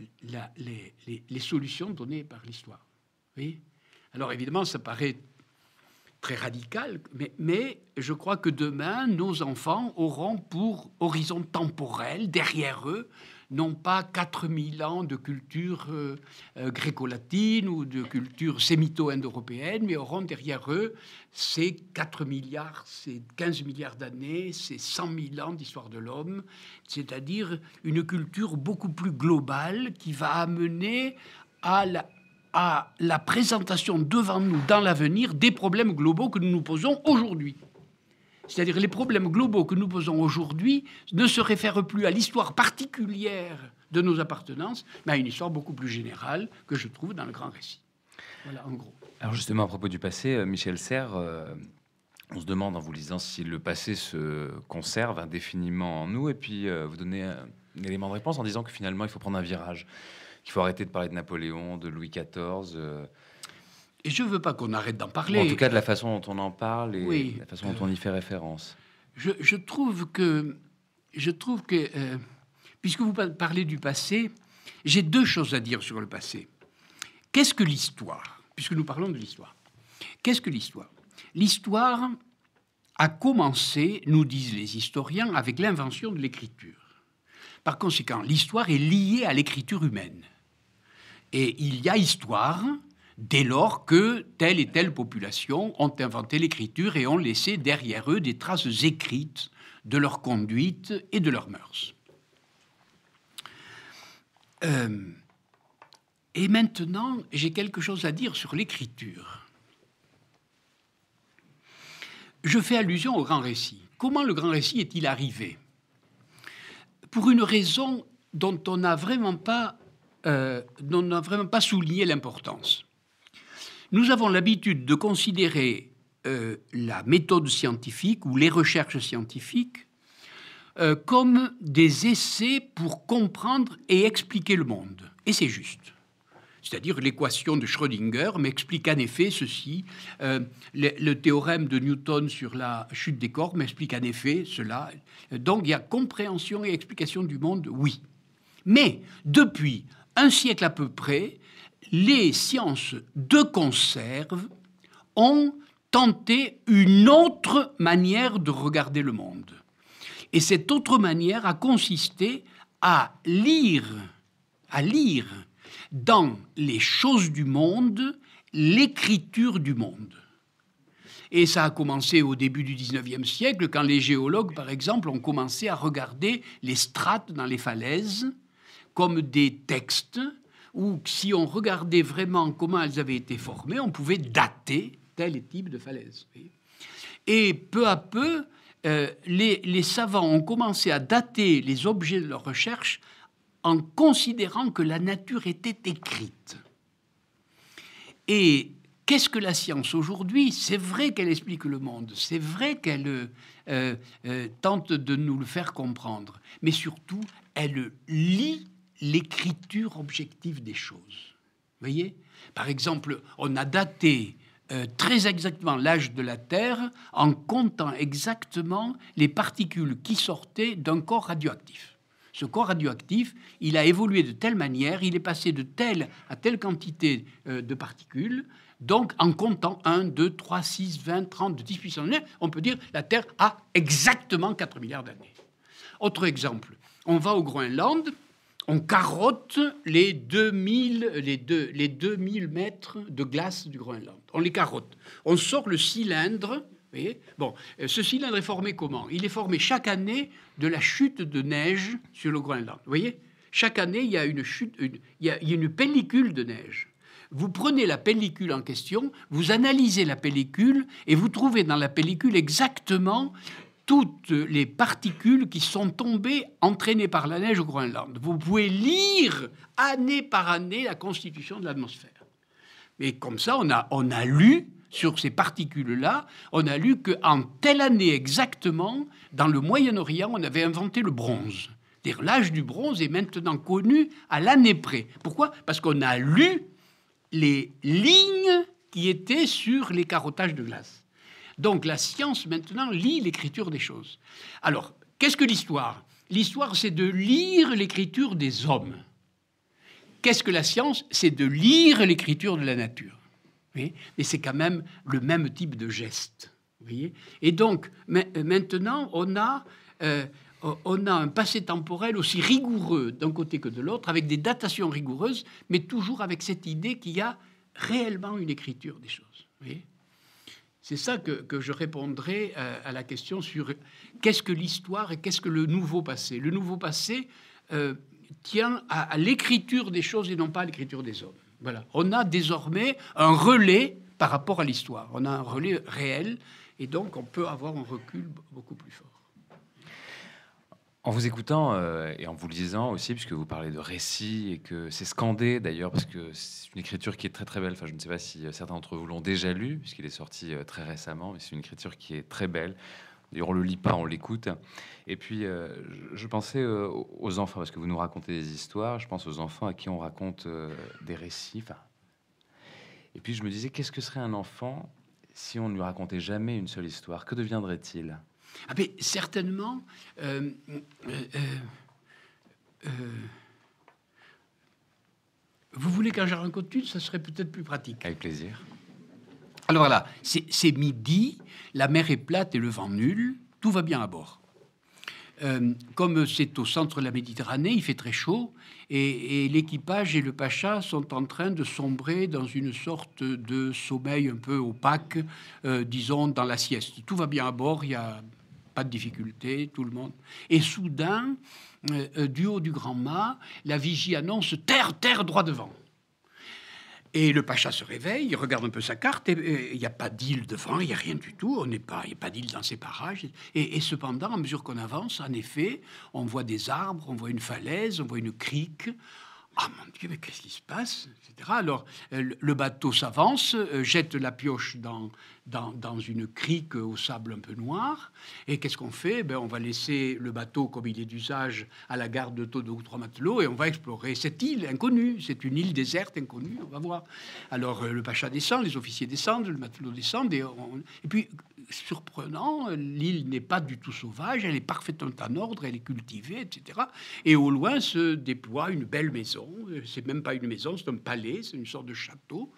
[SPEAKER 1] euh, les, solutions données par l'histoire. Alors évidemment, ça paraît très radical, mais, je crois que demain, nos enfants auront pour horizon temporel, derrière eux, non pas 4000 ans de culture euh, euh, gréco-latine ou de culture sémito-indo-européenne, mais auront derrière eux ces 4 milliards, ces 15 milliards d'années, ces 100 000 ans d'histoire de l'homme, c'est-à-dire une culture beaucoup plus globale qui va amener à la présentation devant nous dans l'avenir des problèmes globaux que nous nous posons aujourd'hui. C'est-à-dire les problèmes globaux que nous posons aujourd'hui ne se réfèrent plus à l'histoire particulière de nos appartenances, mais à une histoire beaucoup plus générale que je trouve dans le grand récit. Voilà, en gros.
[SPEAKER 2] Alors justement, à propos du passé, euh, Michel Serres, euh, on se demande en vous lisant si le passé se conserve indéfiniment en nous, et puis euh, vous donnez un, élément de réponse en disant que finalement, il faut prendre un virage, qu'il faut arrêter de parler de Napoléon, de Louis XIV. Et je ne veux pas qu'on arrête d'en parler. en tout cas, de la façon dont on en parle et la façon dont on y fait référence. Je, trouve que,
[SPEAKER 1] je trouve que euh, puisque vous parlez du passé, j'ai deux choses à dire sur le passé. Qu'est-ce que l'histoire Puisque nous parlons de l'histoire. Qu'est-ce que l'histoire L'histoire a commencé, nous disent les historiens, avec l'invention de l'écriture. Par conséquent, l'histoire est liée à l'écriture humaine. Et il y a histoire dès lors que telle et telle population ont inventé l'écriture et ont laissé derrière eux des traces écrites de leur conduite et de leurs mœurs. Euh, et maintenant, j'ai quelque chose à dire sur l'écriture. Je fais allusion au grand récit. Comment le grand récit est-il arrivé Pour une raison dont on n'a vraiment euh, vraiment pas souligné l'importance. Nous avons l'habitude de considérer euh, la méthode scientifique ou les recherches scientifiques euh, comme des essais pour comprendre et expliquer le monde. Et c'est juste. C'est-à-dire l'équation de Schrödinger m'explique en effet ceci, euh, le, le, théorème de Newton sur la chute des corps m'explique en effet cela. Donc il y a compréhension et explication du monde, oui. Mais depuis un siècle à peu près, les sciences de conserve ont tenté une autre manière de regarder le monde. Et cette autre manière a consisté à lire, à lire dans les choses du monde l'écriture du monde. Et ça a commencé au début du 19e siècle, quand les géologues, par exemple, ont commencé à regarder les strates dans les falaises comme des textes où si on regardait vraiment comment elles avaient été formées, on pouvait dater tel type de falaise. Et peu à peu, euh, les, savants ont commencé à dater les objets de leur recherche en considérant que la nature était écrite. Et qu'est-ce que la science aujourd'hui C'est vrai qu'elle explique le monde, c'est vrai qu'elle euh, euh, tente de nous le faire comprendre, mais surtout, elle lit l'écriture objective des choses. Voyez Par exemple, on a daté euh, très exactement l'âge de la Terre en comptant exactement les particules qui sortaient d'un corps radioactif. Ce corps radioactif, il a évolué de telle manière, il est passé de telle à telle quantité euh, de particules, donc, en comptant 1, 2, 3, 6, 20, 30, 10 puissance on peut dire la Terre a exactement 4 milliards d'années. Autre exemple, on va au Groenland, on carotte les 2000, les, deux, les mètres de glace du Groenland. On les carotte. On sort le cylindre. bon, euh, ce cylindre est formé comment Il est formé chaque année de la chute de neige sur le Groenland. Vous voyez Chaque année, il une chute, il y a une pellicule de neige. Vous prenez la pellicule en question, vous analysez la pellicule et vous trouvez dans la pellicule exactement toutes les particules qui sont tombées entraînées par la neige au Groenland. Vous pouvez lire année par année la constitution de l'atmosphère. Mais comme ça, on a, on a lu sur ces particules-là, on a lu qu'en telle année exactement, dans le Moyen-Orient, on avait inventé le bronze. L'âge du bronze est maintenant connu à l'année près. Pourquoi Parce qu'on a lu les lignes qui étaient sur les carottages de glace. Donc la science maintenant lit l'écriture des choses. Alors, qu'est-ce que l'histoire L'histoire, c'est de lire l'écriture des hommes. Qu'est-ce que la science C'est de lire l'écriture de la nature. Mais c'est quand même le même type de geste. Et donc, euh, maintenant, euh, on a, un passé temporel aussi rigoureux d'un côté que de l'autre, avec des datations rigoureuses, mais toujours avec cette idée qu'il y a réellement une écriture des choses. Voyez c'est ça que, je répondrai à, la question sur qu'est-ce que l'histoire et qu'est-ce que le nouveau passé. Le nouveau passé euh, tient à, l'écriture des choses et non pas à l'écriture des hommes. Voilà. On a désormais un relais par rapport à l'histoire. On a un relais réel et donc on peut avoir un recul beaucoup plus fort.
[SPEAKER 2] En vous écoutant euh, et en vous lisant aussi, puisque vous parlez de récits et que c'est scandé d'ailleurs, parce que c'est une écriture qui est très très belle. Enfin, je ne sais pas si euh, certains d'entre vous l'ont déjà lu, puisqu'il est sorti euh, très récemment, mais c'est une écriture qui est très belle. D'ailleurs, on le lit pas, on l'écoute. Et puis, je pensais aux enfants, parce que vous nous racontez des histoires. Je pense aux enfants à qui on raconte des récits. Et puis, je me disais, qu'est-ce que serait un enfant si on ne lui racontait jamais une seule histoire Que deviendrait-il ah ben, certainement, euh, euh, euh,
[SPEAKER 1] vous voulez qu'un jardin une, ça serait peut-être plus pratique. Avec plaisir. Alors voilà, c'est midi, la mer est plate et le vent nul, tout va bien à bord. comme c'est au centre de la Méditerranée, il fait très chaud et, l'équipage et le pacha sont en train de sombrer dans une sorte de sommeil un peu opaque, disons dans la sieste. Tout va bien à bord, il y a pas de difficulté, tout le monde. Et soudain, euh, euh, du haut du grand mât, la vigie annonce terre, terre, droit devant. Et le pacha se réveille, il regarde un peu sa carte, et il n'y a pas d'île devant, il n'y a rien du tout, on n'est pas, il n'y a pas d'île dans ces parages. Et, cependant, à mesure qu'on avance, en effet, on voit des arbres, on voit une falaise, on voit une crique. Ah mon Dieu, mais qu'est-ce qui se passe etc. Alors, euh, le bateau s'avance, jette la pioche dans dans, une crique au sable un peu noir. Et qu'est-ce qu'on fait ben, On va laisser le bateau, comme il est d'usage, à la garde de taux de trois matelots et on va explorer cette île inconnue. C'est une île déserte inconnue, on va voir. Alors euh, le pacha descend, les officiers descendent, le matelot descend. Et, et puis, surprenant, l'île n'est pas du tout sauvage, elle est parfaitement en ordre, elle est cultivée, etc. Et au loin se déploie une belle maison. Euh, c'est même pas une maison, c'est un palais, c'est une sorte de château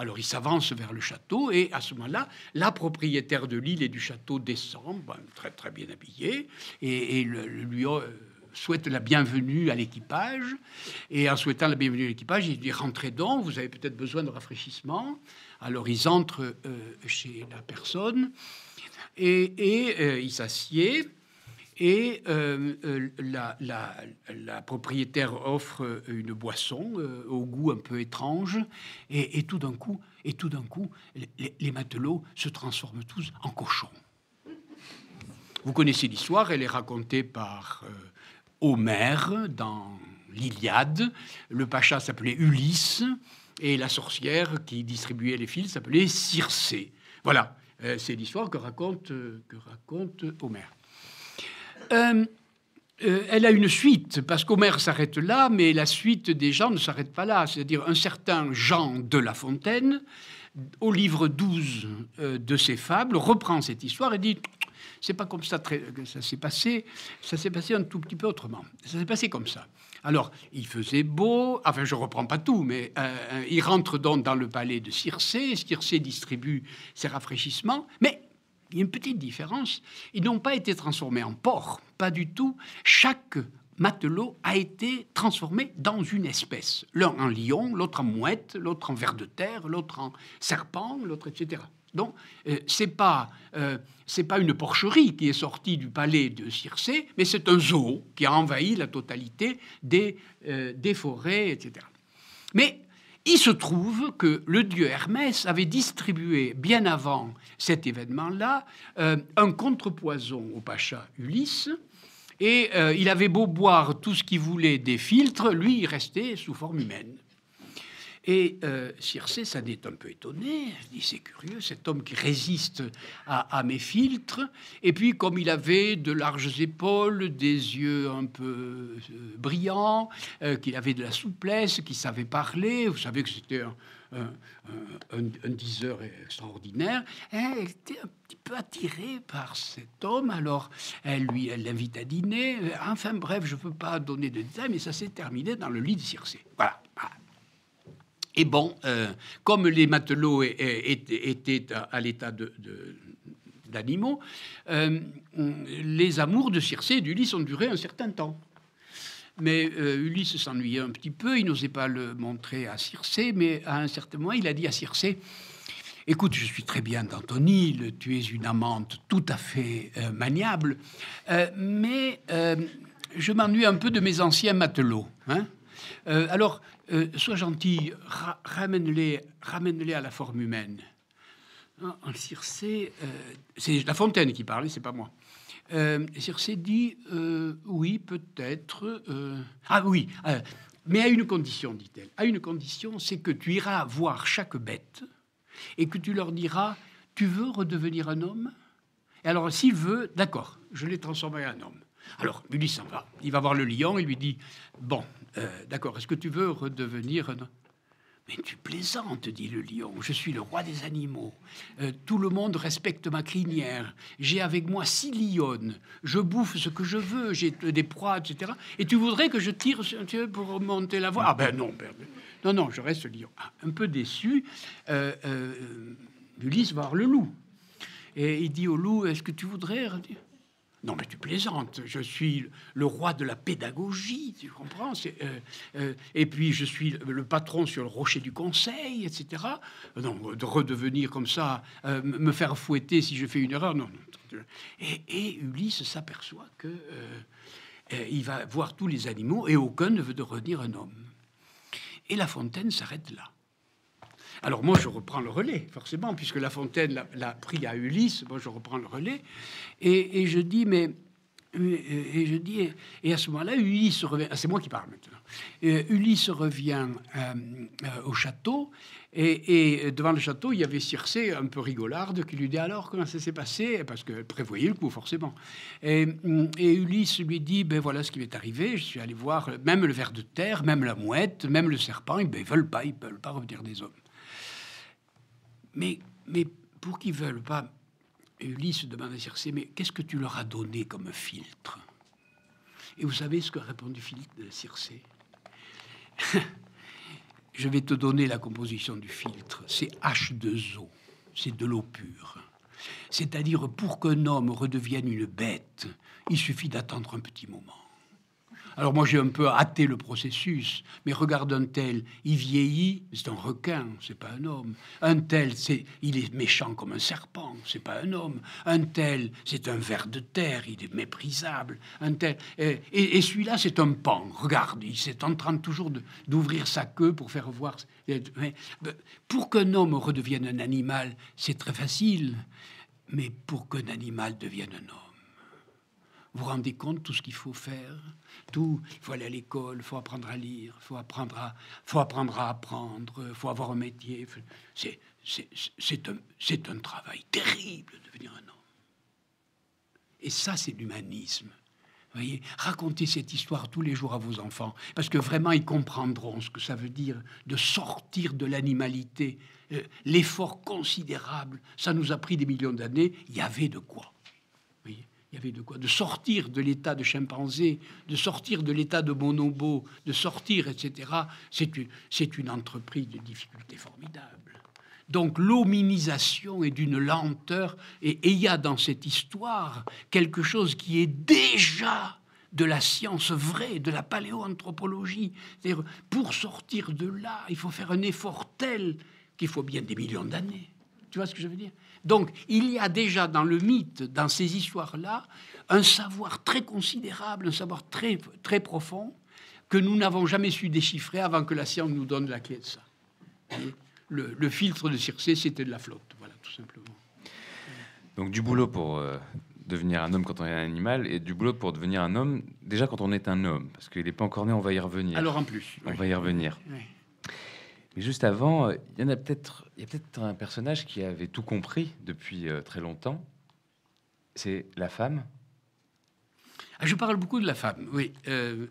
[SPEAKER 1] alors il s'avance vers le château et à ce moment-là, la propriétaire de l'île et du château descend, ben, très très bien habillée, et, lui euh, souhaite la bienvenue à l'équipage. Et en souhaitant la bienvenue à l'équipage, il dit rentrez donc, vous avez peut-être besoin de rafraîchissement. Alors ils entrent euh, chez la personne et, euh, ils s'assiedent. Et euh, euh, la, propriétaire offre une boisson euh, au goût un peu étrange, et, tout d'un coup, et tout d'un coup, les, matelots se transforment tous en cochons. Vous connaissez l'histoire, elle est racontée par Homer Homère dans l'Iliade. Le pacha s'appelait Ulysse, et la sorcière qui distribuait les fils s'appelait Circé. Voilà, c'est l'histoire que raconte, que raconte Homère. Euh, euh, elle a une suite, parce qu'Homère s'arrête là, mais la suite des gens ne s'arrête pas là. C'est-à-dire un certain Jean de La Fontaine, au livre 12 euh, de ses fables, reprend cette histoire et dit c'est pas comme ça très, ça s'est passé, ça s'est passé un tout petit peu autrement. Ça s'est passé comme ça. Alors, il faisait beau, enfin je reprends pas tout, mais il rentre donc dans le palais de Circé, Circé distribue ses rafraîchissements, mais il y a une petite différence, ils n'ont pas été transformés en porcs, pas du tout. Chaque matelot a été transformé dans une espèce. L'un en lion, l'autre en mouette, l'autre en ver de terre, l'autre en serpent, l'autre, etc. Donc, euh, c'est pas, euh, pas une porcherie qui est sortie du palais de Circé, mais c'est un zoo qui a envahi la totalité des, euh, des forêts, etc. Mais il se trouve que le dieu Hermès avait distribué, bien avant cet événement-là, euh, un contrepoison au pacha Ulysse. Et euh, il avait beau boire tout ce qu'il voulait des filtres, lui, il restait sous forme humaine. Et euh, Circé, ça est un peu étonné. dit c'est curieux, cet homme qui résiste à, mes filtres. Et puis, comme il avait de larges épaules, des yeux un peu euh, brillants, euh, qu'il avait de la souplesse, qu'il savait parler, vous savez que c'était un, diseur extraordinaire, elle était un petit peu attirée par cet homme. Alors, elle lui, elle l'invite à dîner. Enfin, bref, je ne peux pas donner de détails, mais ça s'est terminé dans le lit de Circé. voilà. Et bon, euh, comme les matelots étaient à, l'état de, d'animaux, euh, les amours de Circé et d'Ulysse ont duré un certain temps. Mais euh, Ulysse s'ennuyait un petit peu, il n'osait pas le montrer à Circé, mais à un certain moment, il a dit à Circé Écoute, je suis très bien d'Antony, tu es une amante tout à fait maniable, mais je m'ennuie un peu de mes anciens matelots. Hein. alors, euh, sois gentil, ramène-les à la forme humaine. Euh, c'est La Fontaine qui parle, c'est pas moi. Euh, Circé dit euh, Oui, peut-être. ah oui, mais à une condition, dit-elle. À une condition, c'est que tu iras voir chaque bête et que tu leur diras Tu veux redevenir un homme Et alors, s'il veut, d'accord, je l'ai transformé en homme. Alors, Ulysse s'en va. Il va voir le lion et lui dit Bon, euh, d'accord, est-ce que tu veux redevenir. Mais tu plaisantes, dit le lion. Je suis le roi des animaux. Euh, tout le monde respecte ma crinière. J'ai avec moi six lionnes. Je bouffe ce que je veux. J'ai euh, des proies, etc. Et tu voudrais que je tire pour monter la voie Ah ben non, ben, ben, non, non, je reste lion. Ah, un peu déçu, euh, Ulysse voir le loup. Et il dit au loup Est-ce que tu voudrais non, mais tu plaisantes. Je suis le roi de la pédagogie, tu comprends euh, euh, Et puis, je suis le patron sur le rocher du conseil, etc. Non, de redevenir comme ça, euh, me faire fouetter si je fais une erreur, non. Et, Ulysse s'aperçoit que il va voir tous les animaux et aucun ne veut devenir un homme. Et La Fontaine s'arrête là. Alors moi, je reprends le relais, forcément, puisque La Fontaine l'a pris à Ulysse, moi je reprends le relais, et, je dis, mais... Euh, et je dis, et à ce moment-là, Ulysse revient, ah, c'est moi qui parle maintenant, euh, Ulysse revient euh, au château, et, devant le château, il y avait Circé, un peu rigolarde, qui lui dit alors comment ça s'est passé, parce qu'elle prévoyait le coup forcément. Et, mm, Ulysse lui dit, ben voilà ce qui m'est arrivé, je suis allé voir même le ver de terre, même la mouette, même le serpent, Ils ne ben, ils veulent pas, ils veulent pas revenir des hommes. Mais, pour qu'ils veulent pas, Ulysse demande à Circé, mais qu'est-ce que tu leur as donné comme filtre Et vous savez ce que répondu Philippe de Circé Je vais te donner la composition du filtre. C'est H2O, c'est de l'eau pure. C'est-à-dire, pour qu'un homme redevienne une bête, il suffit d'attendre un petit moment. Alors moi j'ai un peu hâté le processus, mais regarde un tel, il vieillit, c'est un requin, c'est pas un homme. Un tel, c'est, il est méchant comme un serpent, c'est pas un homme. Un tel, c'est un ver de terre, il est méprisable. Un tel, et, celui-là c'est un pan. Regarde, il s'est en train toujours d'ouvrir sa queue pour faire voir. Euh, pour qu'un homme redevienne un animal, c'est très facile. Mais pour qu'un animal devienne un homme, vous vous rendez compte tout ce qu'il faut faire tout. Il faut aller à l'école, il faut apprendre à lire, il faut apprendre à, faut apprendre apprendre, il faut avoir un métier. C'est, c'est, un, c'est un travail terrible de devenir un homme. Et ça, c'est l'humanisme. Voyez, racontez cette histoire tous les jours à vos enfants, parce que vraiment ils comprendront ce que ça veut dire de sortir de l'animalité. Euh, l'effort considérable, ça nous a pris des millions d'années, il y avait de quoi il y avait de quoi De sortir de l'état de chimpanzé, de sortir de l'état de bonobo, de sortir, etc. C'est une, entreprise de difficultés formidables. Donc l'hominisation est d'une lenteur et il y a dans cette histoire quelque chose qui est déjà de la science vraie, de la paléoanthropologie. cest pour sortir de là, il faut faire un effort tel qu'il faut bien des millions d'années. Tu vois ce que je veux dire donc il y a déjà dans le mythe, dans ces histoires-là, un savoir très considérable, un savoir très, profond que nous n'avons jamais su déchiffrer avant que la science nous donne la clé de ça. Le, filtre de Circé, c'était de la flotte, voilà, tout simplement.
[SPEAKER 2] Donc du boulot pour euh, devenir un homme quand on est un animal, et du boulot pour devenir un homme déjà quand on est un homme, parce qu'il n'est pas encore né, on va y revenir. Alors en plus. On va y revenir juste avant, euh, il y en a peut-être, il peut-être un personnage qui avait tout compris depuis euh, très longtemps. C'est la femme.
[SPEAKER 1] Ah, je parle beaucoup de la femme. Oui. Euh,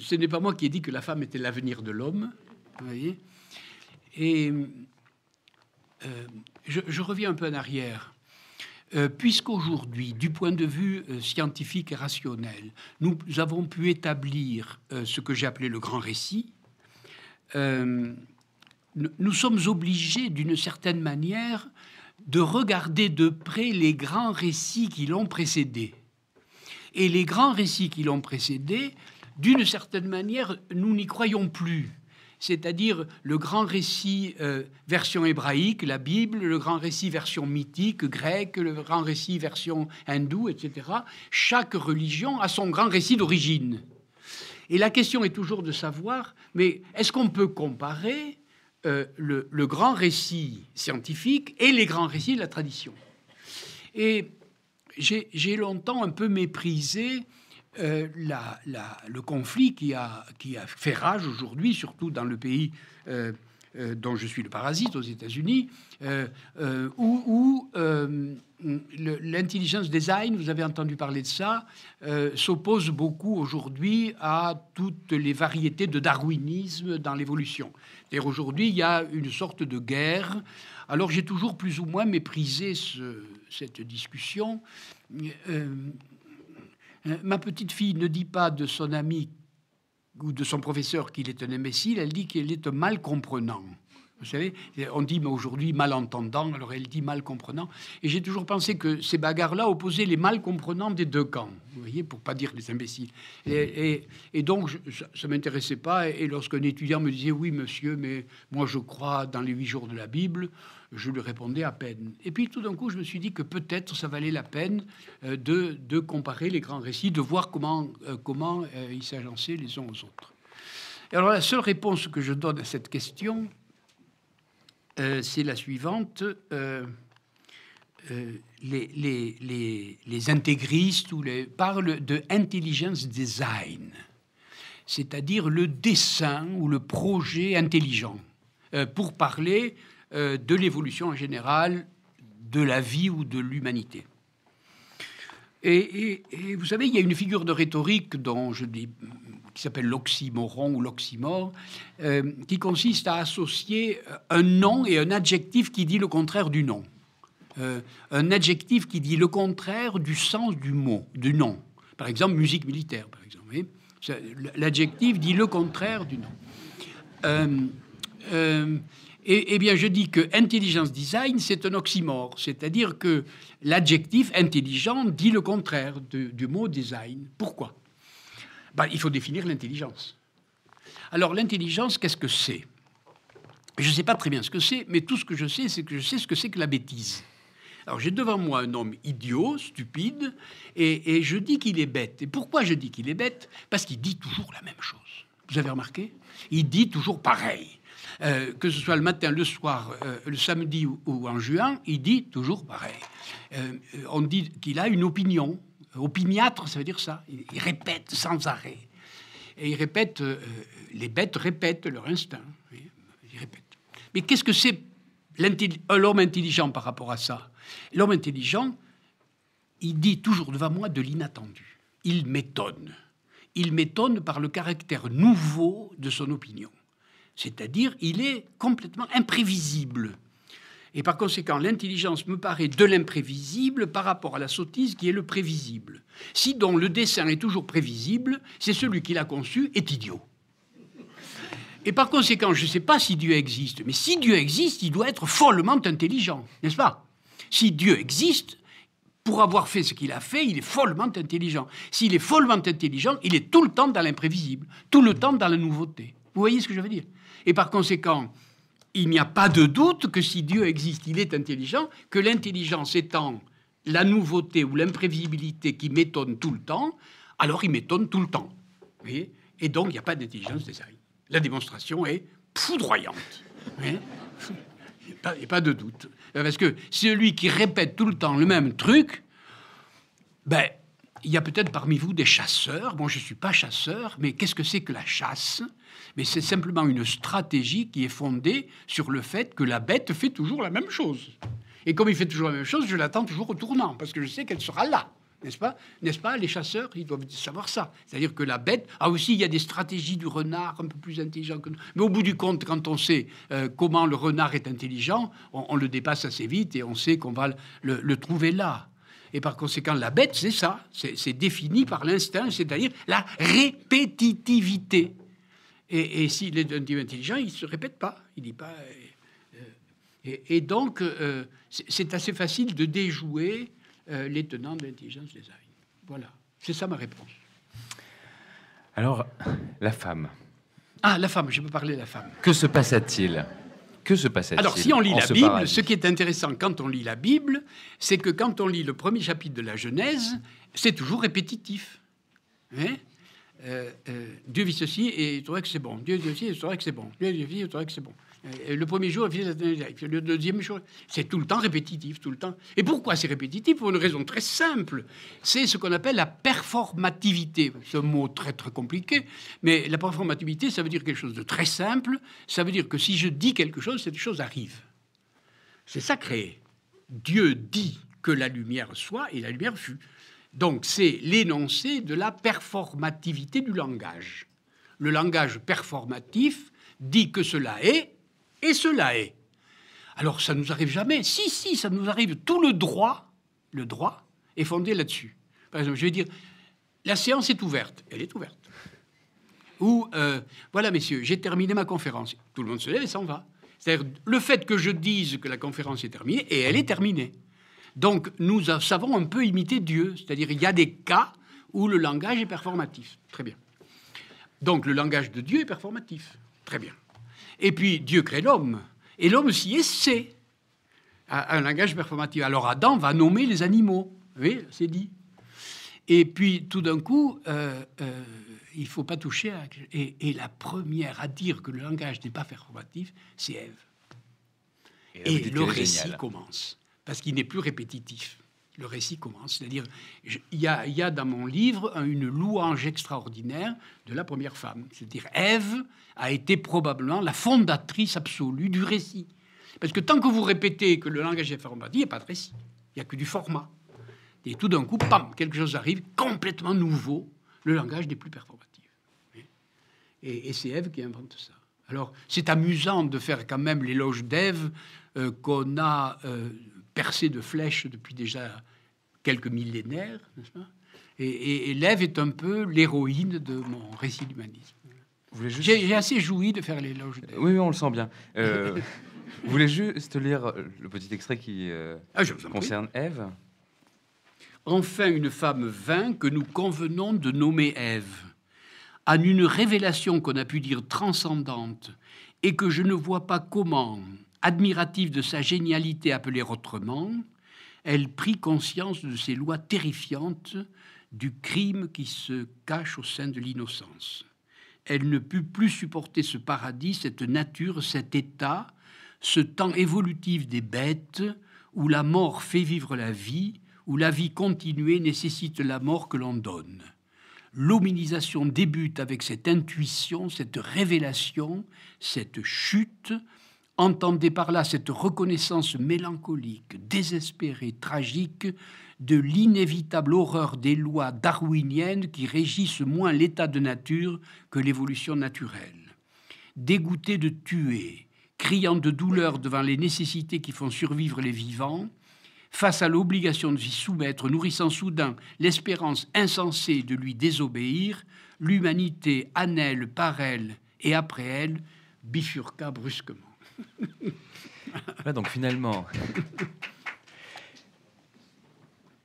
[SPEAKER 1] ce n'est pas moi qui ai dit que la femme était l'avenir de l'homme. Vous voyez. Et je, je, reviens un peu en arrière. Puisqu'aujourd'hui, du point de vue scientifique et rationnel, nous avons pu établir ce que j'ai appelé le grand récit, euh, nous sommes obligés d'une certaine manière de regarder de près les grands récits qui l'ont précédé. Et les grands récits qui l'ont précédé, d'une certaine manière, nous n'y croyons plus. C'est-à-dire le grand récit euh, version hébraïque, la Bible, le grand récit version mythique, grecque, le grand récit version hindoue, etc. Chaque religion a son grand récit d'origine. Et la question est toujours de savoir, mais est-ce qu'on peut comparer euh, le, grand récit scientifique et les grands récits de la tradition Et j'ai longtemps un peu méprisé euh, le conflit qui a, fait rage aujourd'hui, surtout dans le pays euh, dont je suis le parasite, aux États-Unis, où l'intelligence design, vous avez entendu parler de ça, euh, s'oppose beaucoup aujourd'hui à toutes les variétés de darwinisme dans l'évolution. Et aujourd'hui, il y a une sorte de guerre. Alors, j'ai toujours plus ou moins méprisé cette discussion. Euh, euh, ma petite fille ne dit pas de son ami ou de son professeur qu'il est un imbécile, elle dit qu'il est un mal comprenant. Vous savez, on dit aujourd'hui malentendant, alors elle dit mal comprenant. Et j'ai toujours pensé que ces bagarres-là opposaient les mal comprenants des deux camps, vous voyez, pour pas dire les imbéciles. Et, et, donc, ça, ne m'intéressait pas. Et, lorsqu'un étudiant me disait, oui, monsieur, mais moi je crois dans les huit jours de la Bible, je lui répondais à peine. Et puis tout d'un coup, je me suis dit que peut-être ça valait la peine euh, de, comparer les grands récits, de voir comment, euh, comment euh, ils s'agençaient les uns aux autres. alors, la seule réponse que je donne à cette question, euh, c'est la suivante. Euh, euh, les, intégristes ou les, parlent de intelligence design, c'est-à-dire le dessin ou le projet intelligent, pour parler de l'évolution en général de la vie ou de l'humanité. et, vous savez, il y a une figure de rhétorique dont je dis qui s'appelle l'oxymoron ou l'oxymore, euh, qui consiste à associer euh, un nom et un adjectif qui dit le contraire du nom. Euh, un adjectif qui dit le contraire du sens du mot, du nom. Par exemple, musique militaire, par exemple. L'adjectif dit le contraire du nom. Euh, eh, bien, je dis que intelligence design, c'est un oxymore, c'est-à-dire que l'adjectif intelligent dit le contraire du mot design. Pourquoi ben, il faut définir l'intelligence. Alors l'intelligence, qu'est-ce que c'est Je ne sais pas très bien ce que c'est, mais tout ce que je sais, c'est que je sais ce que c'est que la bêtise. Alors j'ai devant moi un homme idiot, stupide, et, je dis qu'il est bête. Et pourquoi je dis qu'il est bête Parce qu'il dit toujours la même chose. Vous avez remarqué Il dit toujours pareil. Euh, que ce soit le matin, le soir, euh, le samedi ou, en juin, il dit toujours pareil. Euh, on dit qu'il a une opinion. Opiniâtre, ça veut dire ça. Il, répète sans arrêt. Et il répète, euh, euh, les bêtes répètent leur instinct. Mais qu'est-ce que c'est euh, l'homme intelligent par rapport à ça L'homme intelligent, il dit toujours devant moi de l'inattendu. Il m'étonne. Il m'étonne par le caractère nouveau de son opinion. C'est-à-dire, il est complètement imprévisible. Et par conséquent, l'intelligence me paraît de l'imprévisible par rapport à la sottise qui est le prévisible. Si donc le dessin est toujours prévisible, c'est celui qui l'a conçu est idiot. Et par conséquent, je ne sais pas si Dieu existe, mais si Dieu existe, il doit être follement intelligent, n'est-ce pas Si Dieu existe, pour avoir fait ce qu'il a fait, il est follement intelligent. S'il est follement intelligent, il est tout le temps dans l'imprévisible, tout le temps dans la nouveauté. Vous voyez ce que je veux dire Et par conséquent, il n'y a pas de doute que si Dieu existe, il est intelligent, que l'intelligence étant la nouveauté ou l'imprévisibilité qui m'étonne tout le temps, alors il m'étonne tout le temps. et donc, il n'y a pas d'intelligence des aïe. La démonstration est foudroyante. Il n'y a pas de doute. Parce que celui qui répète tout le temps le même truc, ben, il y a peut-être parmi vous des chasseurs. Bon, je ne suis pas chasseur, mais qu'est-ce que c'est que la chasse mais c'est simplement une stratégie qui est fondée sur le fait que la bête fait toujours la même chose. Et comme il fait toujours la même chose, je l'attends toujours au tournant, parce que je sais qu'elle sera là. N'est-ce pas N'est-ce pas Les chasseurs, ils doivent savoir ça. C'est-à-dire que la bête... Ah aussi, il y a des stratégies du renard un peu plus intelligent que nous. Mais au bout du compte, quand on sait euh, comment le renard est intelligent, on, le dépasse assez vite et on sait qu'on va le trouver là. Et par conséquent, la bête, c'est ça. C'est défini par l'instinct, c'est-à-dire la répétitivité. Et, et s'il est intelligent, il ne se répète pas. Il pas. Euh, euh, et, donc, euh, c'est assez facile de déjouer les tenants de l'intelligence des âmes. Voilà. C'est ça ma réponse.
[SPEAKER 2] Alors, la femme.
[SPEAKER 1] Ah, la femme, je peux parler de la femme.
[SPEAKER 2] Que se passa-t-il que se passe-t-il Alors, si on lit la Bible, ce
[SPEAKER 1] qui est intéressant quand on lit la Bible, c'est que quand on lit le premier chapitre de la Genèse, c'est toujours répétitif. Hein euh, euh, Dieu vit ceci et il trouvait que c'est bon. Dieu vit ceci et il trouvait que c'est bon. Dieu vit ceci et il trouvait que c'est bon. Euh, le premier jour, le deuxième jour. C'est tout le temps répétitif, tout le temps. Et pourquoi c'est répétitif Pour une raison très simple. C'est ce qu'on appelle la performativité. Ce mot très très compliqué, mais la performativité, ça veut dire quelque chose de très simple. Ça veut dire que si je dis quelque chose, cette chose arrive. C'est sacré. Dieu dit que la lumière soit et la lumière fut. Donc c'est l'énoncé de la performativité du langage. Le langage performatif dit que cela est et cela est. Alors ça ne nous arrive jamais. Si, si, ça nous arrive. Tout le droit, le droit, est fondé là-dessus. Par exemple, je vais dire, la séance est ouverte. Elle est ouverte. Ou, euh, voilà, messieurs, j'ai terminé ma conférence. Tout le monde se lève et s'en va. C'est-à-dire, le fait que je dise que la conférence est terminée, et elle est terminée. Donc nous savons un peu imiter Dieu, c'est-à-dire il y a des cas où le langage est performatif. Très bien. Donc le langage de Dieu est performatif. Très bien. Et puis Dieu crée l'homme, et l'homme s'y essaie à un langage performatif. Alors Adam va nommer les animaux, oui, c'est dit. Et puis tout d'un coup, euh, euh, il ne faut pas toucher. À... Et, la première à dire que le langage n'est pas performatif, c'est Ève. et le récit commence parce qu'il n'est plus répétitif. Le récit commence. C'est-à-dire, il y, a, dans mon livre une louange extraordinaire de la première femme. C'est-à-dire, Ève a été probablement la fondatrice absolue du récit. Parce que tant que vous répétez que le langage est formaté, il n'y a pas de récit. Il n'y a que du format. Et tout d'un coup, pam, quelque chose arrive complètement nouveau, le langage n'est plus performatif. Et, c'est Ève qui invente ça. Alors, c'est amusant de faire quand même l'éloge d'Ève euh, qu'on a. Euh, percée de flèches depuis déjà quelques millénaires, n'est-ce pas et, Lève est un peu l'héroïne de mon récit d'humanisme. J'ai assez joui de faire l'éloge.
[SPEAKER 2] Oui, oui, on le sent bien. Euh, vous voulez juste lire le petit extrait qui euh, ah, concerne Ève Enfin, une femme vint que nous convenons de
[SPEAKER 1] nommer Ève. En une révélation qu'on a pu dire transcendante et que je ne vois pas comment, Admirative de sa génialité appelée autrement, elle prit conscience de ces lois terrifiantes du crime qui se cache au sein de l'innocence. Elle ne put plus supporter ce paradis, cette nature, cet état, ce temps évolutif des bêtes, où la mort fait vivre la vie, où la vie continuée nécessite la mort que l'on donne. L'hominisation débute avec cette intuition, cette révélation, cette chute, Entendez par là cette reconnaissance mélancolique, désespérée, tragique de l'inévitable horreur des lois darwiniennes qui régissent moins l'état de nature que l'évolution naturelle. Dégoûté de tuer, criant de douleur devant les nécessités qui font survivre les vivants, face à l'obligation de s'y soumettre, nourrissant soudain l'espérance insensée de lui désobéir, l'humanité, en elle, par elle et après elle,
[SPEAKER 2] bifurqua brusquement. Ouais, donc finalement,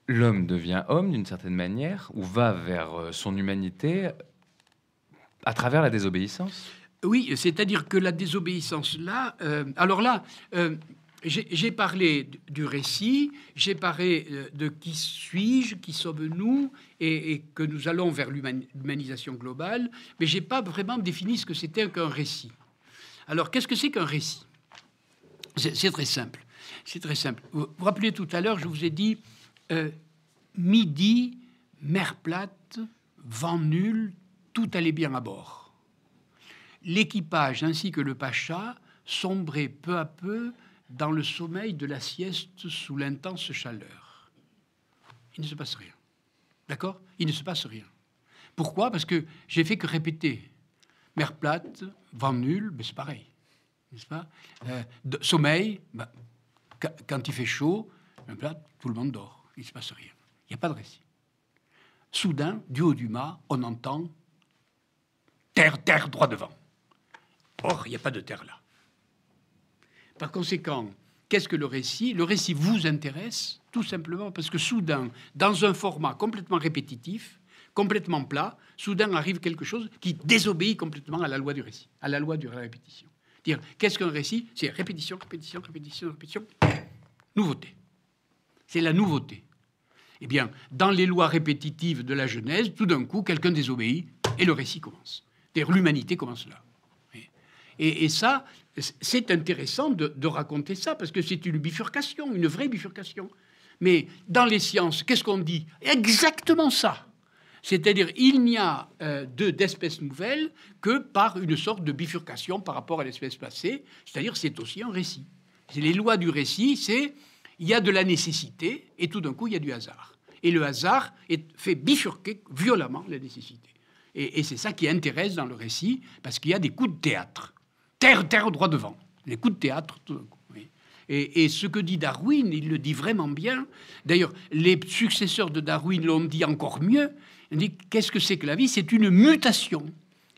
[SPEAKER 2] l'homme devient homme d'une certaine manière, ou va vers euh, son humanité à travers la désobéissance Oui, c'est-à-dire que la
[SPEAKER 1] désobéissance là, euh, alors là, euh, j'ai parlé du récit, j'ai parlé de qui suis-je, qui sommes-nous, et, et, que nous allons vers l'humanisation globale, mais j'ai pas vraiment défini ce que c'était qu'un récit. Alors, qu'est-ce que c'est qu'un récit C'est très simple. C'est très simple. Vous vous rappelez tout à l'heure, je vous ai dit euh, midi, mer plate, vent nul, tout allait bien à bord. L'équipage ainsi que le pacha sombraient peu à peu dans le sommeil de la sieste sous l'intense chaleur. Il ne se passe rien. D'accord Il ne se passe rien. Pourquoi Parce que j'ai fait que répéter. Mer plate, vent nul, ben c'est pareil. Euh, sommeil, bah, quand il fait chaud, tout le monde dort. Il ne se passe rien. Il n'y a pas de récit. Soudain, du haut du mât, on entend terre, terre, droit devant. Or, il n'y a pas de terre là. Par conséquent, qu'est-ce que le récit Le récit vous intéresse tout simplement parce que soudain, dans un format complètement répétitif, complètement plat, soudain arrive quelque chose qui désobéit complètement à la loi du récit, à la loi de la répétition. Dire qu'est-ce qu'un récit C'est répétition, répétition, répétition, répétition. Nouveauté. C'est la nouveauté. Eh bien, dans les lois répétitives de la Genèse, tout d'un coup, quelqu'un désobéit et le récit commence. Dire L'humanité commence là. Et, ça, c'est intéressant de raconter ça parce que c'est une bifurcation, une vraie bifurcation. Mais dans les sciences, qu'est-ce qu'on dit Exactement ça. C'est-à-dire, il n'y a euh, d'espèces nouvelles que par une sorte de bifurcation par rapport à l'espèce passée. C'est-à-dire, c'est aussi un récit. C'est les lois du récit, c'est il y a de la nécessité et tout d'un coup, il y a du hasard. Et le hasard est, fait bifurquer violemment la nécessité. Et, c'est ça qui intéresse dans le récit, parce qu'il y a des coups de théâtre. Terre, terre, droit devant. Les coups de théâtre, Et, et, ce que dit Darwin, il le dit vraiment bien. D'ailleurs, les successeurs de Darwin l'ont dit encore mieux. On dit qu'est-ce que c'est que la vie C'est une mutation.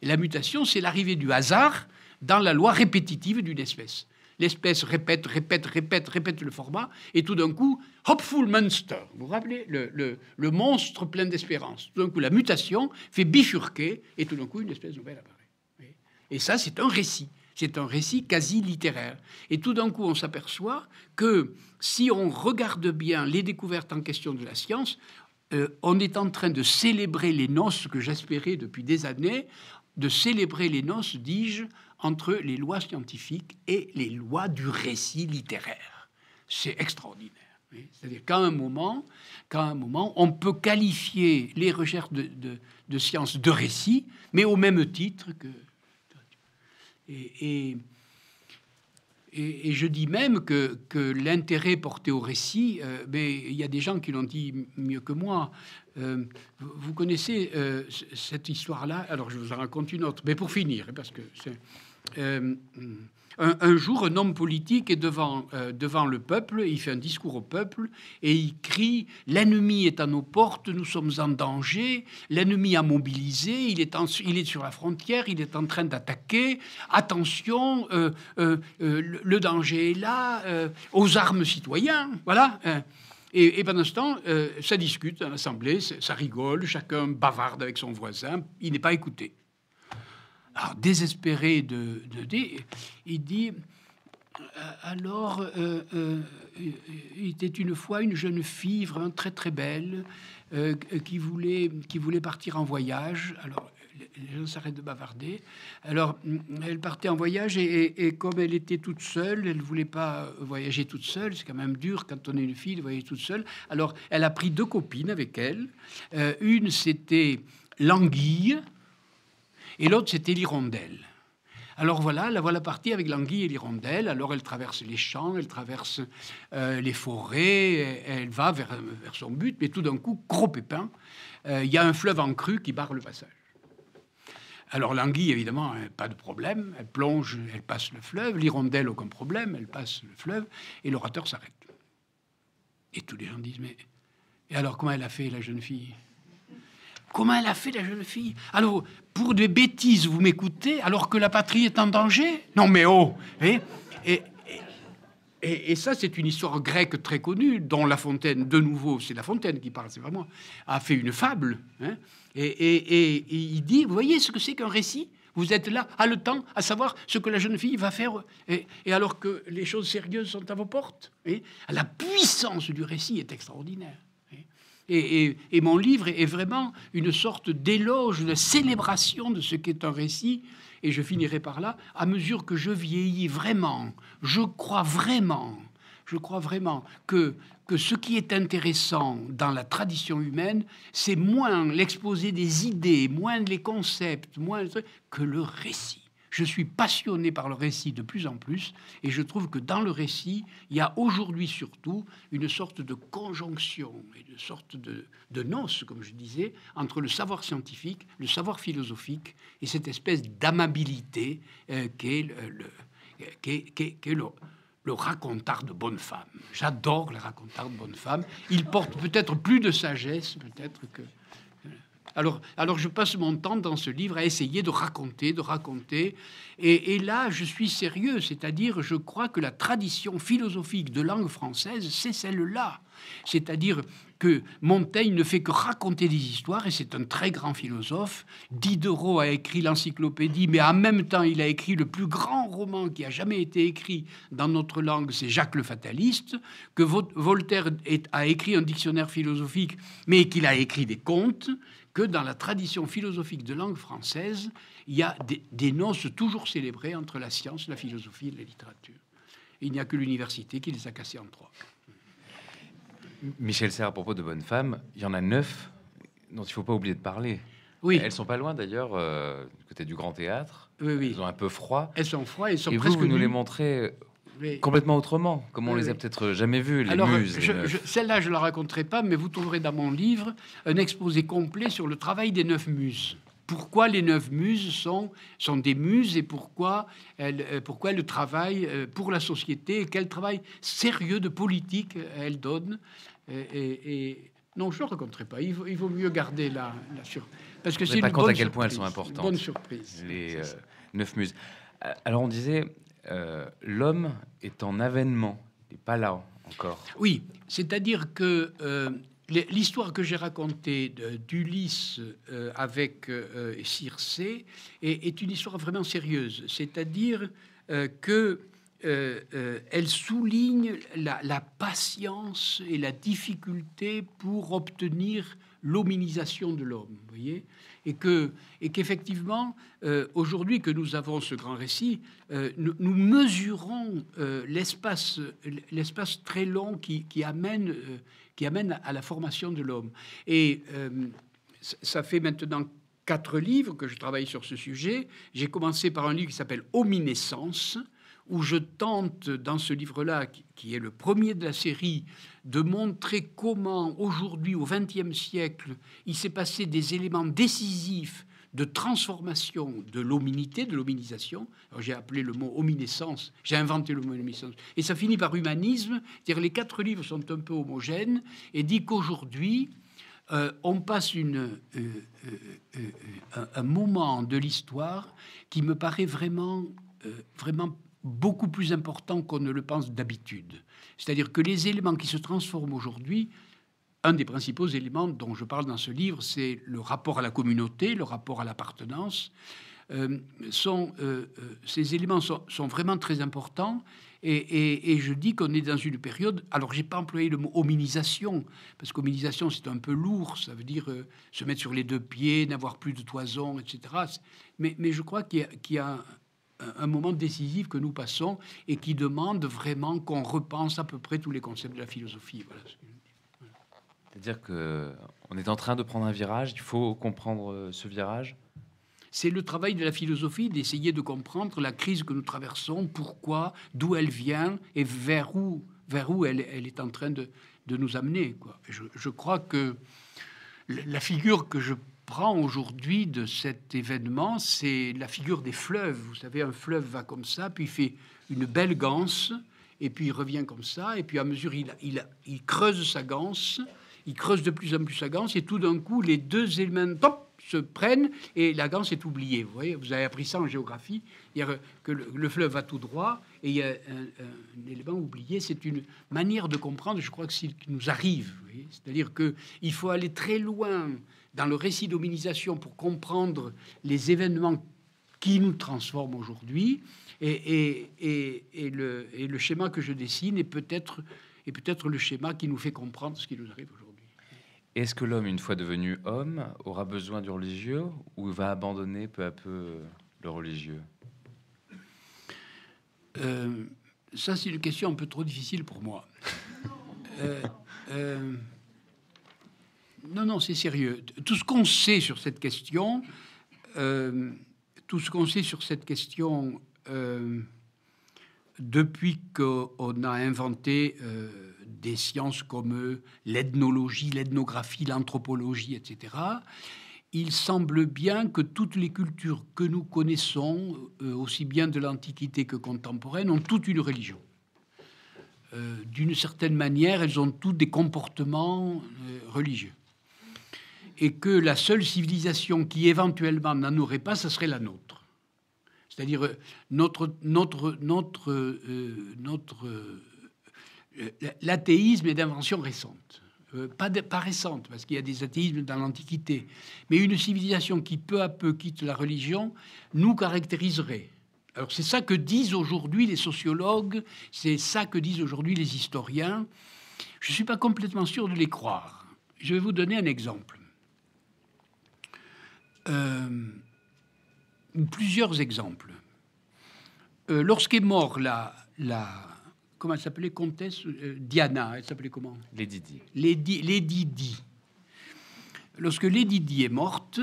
[SPEAKER 1] la mutation, c'est l'arrivée du hasard dans la loi répétitive d'une espèce. L'espèce répète, répète, répète, répète le format, et tout d'un coup, Hopeful Monster, vous vous rappelez, le, le monstre plein d'espérance. Tout d'un coup, la mutation fait bifurquer, et tout d'un coup, une espèce nouvelle apparaît. Et ça, c'est un récit. C'est un récit quasi littéraire. Et tout d'un coup, on s'aperçoit que si on regarde bien les découvertes en question de la science, euh, on est en train de célébrer les noces que j'espérais depuis des années, de célébrer les noces, dis-je, entre les lois scientifiques et les lois du récit littéraire. C'est extraordinaire. C'est-à-dire qu'à un moment, un moment, on peut qualifier les recherches de, sciences de récit, mais au même titre que et et, je dis même que, l'intérêt porté au récit, euh, mais il y a des gens qui l'ont dit mieux que moi. Euh, vous connaissez euh, cette histoire-là Alors je vous en raconte une autre, mais pour finir, parce que c'est euh, un, jour, un homme politique est devant, euh, devant le peuple, il fait un discours au peuple, et il crie ⁇ L'ennemi est à nos portes, nous sommes en danger, l'ennemi a mobilisé, il est, il est sur la frontière, il est en train d'attaquer, attention, euh, le danger est là, aux armes citoyens ⁇ Voilà. Hein. Et, et, pendant ce temps, ça discute à l'Assemblée, ça rigole, chacun bavarde avec son voisin, il n'est pas écouté alors désespéré de, de, il dit euh, alors, euh, euh, il était une fois une jeune fille vraiment hein, très très belle qui, voulait, qui voulait partir en voyage. Alors, les gens s'arrêtent de bavarder. Alors, elle partait en voyage et, comme elle était toute seule, elle ne voulait pas voyager toute seule. C'est quand même dur quand on est une fille de voyager toute seule. Alors, elle a pris deux copines avec elle. une, c'était Languille. Et l'autre, c'était l'hirondelle. Alors voilà, la voilà partie avec l'anguille et l'hirondelle. Alors elle traverse les champs, elle traverse euh, les forêts, elle va vers, son but, mais tout d'un coup, gros pépin, euh, il y a un fleuve en crue qui barre le passage. Alors l'anguille, évidemment, hein, pas de problème, elle plonge, elle passe le fleuve, l'hirondelle, aucun problème, elle passe le fleuve, et l'orateur s'arrête. Et tous les gens disent, mais et alors comment elle a fait la jeune fille Comment elle a fait la jeune fille Alors, pour des bêtises, vous m'écoutez, alors que la patrie est en danger Non, mais oh hein Et, et, et, ça, c'est une histoire grecque très connue, dont La Fontaine, de nouveau, c'est La Fontaine qui parle, c'est pas moi, a fait une fable. Hein et, il dit Vous voyez ce que c'est qu'un récit vous êtes là, à le temps, à savoir ce que la jeune fille va faire, et, et alors que les choses sérieuses sont à vos portes. Et hein la puissance du récit est extraordinaire. Et, mon livre est vraiment une sorte d'éloge, de célébration de ce qu'est un récit. Et je finirai par là, à mesure que je vieillis vraiment, je crois vraiment, je crois vraiment que, que ce qui est intéressant dans la tradition humaine, c'est moins l'exposé des idées, moins les concepts, moins que le récit. Je suis passionné par le récit de plus en plus et je trouve que dans le récit, il y a aujourd'hui surtout une sorte de conjonction et une sorte de, noce, comme je disais, entre le savoir scientifique, le savoir philosophique et cette espèce d'amabilité euh, qu'est le, est, le racontard de bonne femme. J'adore le racontard de bonne femme. Il porte peut-être plus de sagesse, peut-être que alors, je passe mon temps dans ce livre à essayer de raconter, de raconter. Et, et là, je suis sérieux, c'est-à-dire je crois que la tradition philosophique de langue française, c'est celle-là. C'est-à-dire que Montaigne ne fait que raconter des histoires, et c'est un très grand philosophe. Diderot a écrit l'encyclopédie, mais en même temps, il a écrit le plus grand roman qui a jamais été écrit dans notre langue, c'est Jacques le Fataliste, que Voltaire a écrit un dictionnaire philosophique, mais qu'il a écrit des contes, que dans la tradition philosophique de langue française, il y a des, des noces toujours célébrées entre la science, la philosophie et la littérature. Il n'y a que l'université qui les a cassées en trois.
[SPEAKER 2] Michel Serres, à propos de bonnes femmes, il y en a neuf dont il ne faut pas oublier de parler. Oui. Elles sont pas loin d'ailleurs, euh, du côté du Grand Théâtre. Oui, oui. Elles ont un peu froid. Elles sont froides, elles sont et presque. Vous, vous nous les montrez complètement autrement, comme on les a peut-être jamais vues, les Alors,
[SPEAKER 1] Celle-là, je ne la raconterai pas, mais vous trouverez dans mon livre un exposé complet sur le travail des neuf muses. Pourquoi les neuf muses sont, sont des muses et pourquoi elles, euh, pourquoi elles travaillent euh, pour la société quel travail sérieux de politique elles donnent et, non, je ne raconterai pas. Il vaut, mieux garder la, surprise. Parce que c'est une à quel point elles sont importantes. Bonne surprise.
[SPEAKER 2] Les euh, neuf muses. Euh, alors on disait, euh, l'homme est en avènement, il n'est pas là encore.
[SPEAKER 1] Oui, c'est-à-dire que l'histoire que j'ai racontée d'Ulysse avec Circé est, une histoire vraiment sérieuse. C'est-à-dire que euh, euh, elle souligne la, patience et la difficulté pour obtenir l'hominisation de l'homme, voyez, et que et qu'effectivement euh, aujourd'hui que nous avons ce grand récit, nous, mesurons l'espace l'espace très long qui, qui amène qui amène à la formation de l'homme. Et ça fait maintenant quatre livres que je travaille sur ce sujet. J'ai commencé par un livre qui s'appelle Hominescence où je tente dans ce livre-là, qui est le premier de la série, de montrer comment aujourd'hui, au XXe siècle, il s'est passé des éléments décisifs de transformation de l'hominité, de l'hominisation. J'ai appelé le mot hominescence, j'ai inventé le mot hominescence. Et ça finit par humanisme, dire les quatre livres sont un peu homogènes et dit qu'aujourd'hui, euh, on passe une, euh, euh, un, un, moment de l'histoire qui me paraît vraiment, vraiment beaucoup plus important qu'on ne le pense d'habitude. C'est-à-dire que les éléments qui se transforment aujourd'hui, un des principaux éléments dont je parle dans ce livre, c'est le rapport à la communauté, le rapport à l'appartenance. Euh, sont, euh, euh, ces éléments sont, vraiment très importants. Et, je dis qu'on est dans une période. Alors, j'ai pas employé le mot hominisation, parce qu'hominisation, c'est un peu lourd. Ça veut dire se mettre sur les deux pieds, n'avoir plus de toison, etc. Mais, je crois qu'il y, y, a un moment décisif que nous passons et qui demande vraiment qu'on repense à peu près tous les concepts de la philosophie.
[SPEAKER 2] C'est-à-dire que est en train de prendre un virage, il faut comprendre euh, ce virage. C'est le travail de la philosophie d'essayer de comprendre la crise que nous traversons,
[SPEAKER 1] pourquoi, d'où elle vient et vers où, vers où elle, est en train de, nous amener. Je, je, crois que la figure que je aujourd'hui de cet événement, c'est la figure des fleuves. Vous savez, un fleuve va comme ça, puis il fait une belle ganse, et puis il revient comme ça, et puis à mesure il, creuse sa ganse, il creuse de plus en plus sa ganse, et tout d'un coup, les deux éléments, se prennent et la s'est est Vous voyez, vous avez appris ça en géographie, que le, fleuve va tout droit et il y a un, élément oublié. C'est une manière de comprendre, je crois que ce qui nous arrive. C'est-à-dire qu'il faut aller très loin dans le récit d'hominisation pour comprendre les événements qui nous transforment aujourd'hui. Et, et, et, le, et, le, schéma que je dessine est peut-être peut le schéma qui nous fait comprendre ce qui nous arrive aujourd'hui.
[SPEAKER 2] Est-ce que l'homme, une fois devenu homme, aura besoin du religieux ou va abandonner peu à peu euh, le religieux
[SPEAKER 1] euh, Ça, c'est une question un peu trop difficile pour moi. Euh, non, non, c'est sérieux. Tout ce qu'on sait sur cette question, tout ce qu'on sait sur cette question depuis qu'on a inventé des sciences comme euh, l'ethnologie, l'ethnographie, l'anthropologie, etc., il semble bien que toutes les cultures que nous connaissons, euh, aussi bien de l'Antiquité que contemporaine, ont toutes une religion. Euh, d'une certaine manière, elles ont toutes des comportements religieux. Et que la seule civilisation qui éventuellement n'en aurait pas, ce serait la nôtre. C'est-à-dire notre, notre, notre, notre euh, l'athéisme est d'invention récente. Euh, pas, récente, parce qu'il y a des athéismes dans l'Antiquité, mais une civilisation qui peu à peu quitte la religion nous caractériserait. Alors c'est ça que disent aujourd'hui les sociologues, c'est ça que disent aujourd'hui les historiens. Je ne suis pas complètement sûr de les croire. Je vais vous donner un exemple. Euh, plusieurs exemples. Lorsqu'est mort la comment elle s'appelait, comtesse euh, Diana. Elle s'appelait comment Lady Di. Lady, Lady Lorsque Lady Di est morte,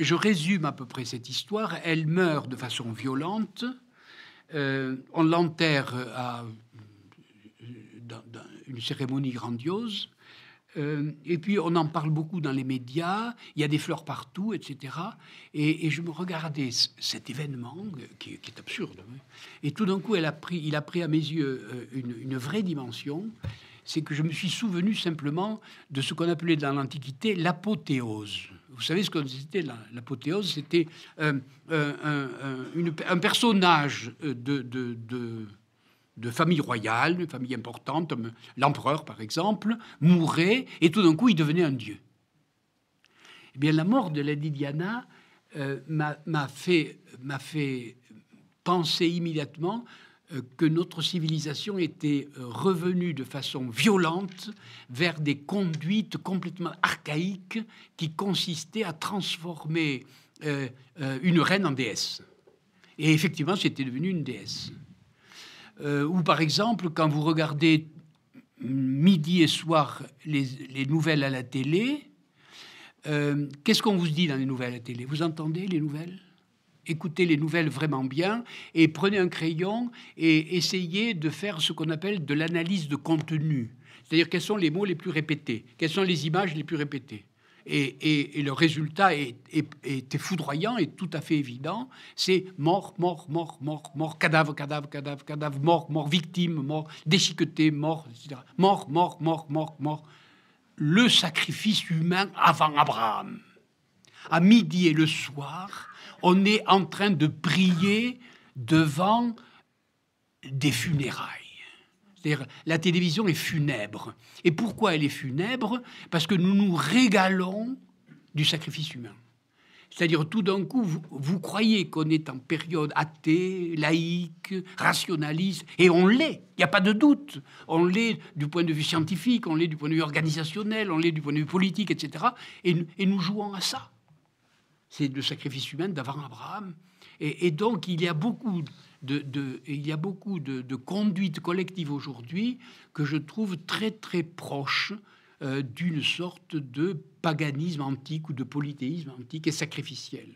[SPEAKER 1] je résume à peu près cette histoire. Elle meurt de façon violente. Euh, on l'enterre à euh, dans une cérémonie grandiose. Euh, et puis on en parle beaucoup dans les médias, il y a des fleurs partout, etc. Et, je me regardais cet événement euh, qui, est absurde. Hein. Et tout d'un coup, elle a pris, il a pris à mes yeux euh, une, vraie dimension. C'est que je me suis souvenu simplement de ce qu'on appelait dans l'Antiquité l'apothéose. Vous savez ce que c'était l'apothéose C'était un, un, personnage de, de, de de famille royale, de famille importante, comme l'empereur par exemple, mourait et tout d'un coup il devenait un dieu. Eh bien, la mort de la Diana euh, m'a fait, penser immédiatement euh, que notre civilisation était euh, revenue de façon violente vers des conduites complètement archaïques qui consistaient à transformer une reine en déesse. Et effectivement, c'était devenu une déesse. Euh, ou par exemple, quand vous regardez midi et soir les, nouvelles à la télé, euh, qu'est-ce qu'on vous dit dans les nouvelles à la télé Vous entendez les nouvelles Écoutez les nouvelles vraiment bien et prenez un crayon et essayez de faire ce qu'on appelle de l'analyse de contenu. C'est-à-dire quels sont les mots les plus répétés, quelles sont les images les plus répétées et, le résultat est, est, foudroyant et tout à fait évident. C'est mort, mort, mort, mort, mort, cadavre, cadavre, cadavre, cadavre, mort, mort, victime, mort, déchiqueté, mort, etc. Mort, mort, mort, mort, mort. Le sacrifice humain avant Abraham. À midi et le soir, on est en train de prier devant des funérailles la télévision est funèbre. Et pourquoi elle est funèbre Parce que nous nous régalons du sacrifice humain. C'est-à-dire, tout d'un coup, vous, croyez qu'on est en période athée, laïque, rationaliste, et on l'est, il n'y a pas de doute. On l'est du point de vue scientifique, on l'est du point de vue organisationnel, on l'est du point de vue politique, etc. Et, nous jouons à ça. C'est le sacrifice humain d'avant Abraham. et donc, il y a beaucoup il y a beaucoup de, conduites collectives aujourd'hui que je trouve très très proches euh, d'une sorte de paganisme antique ou de polythéisme antique et sacrificiel.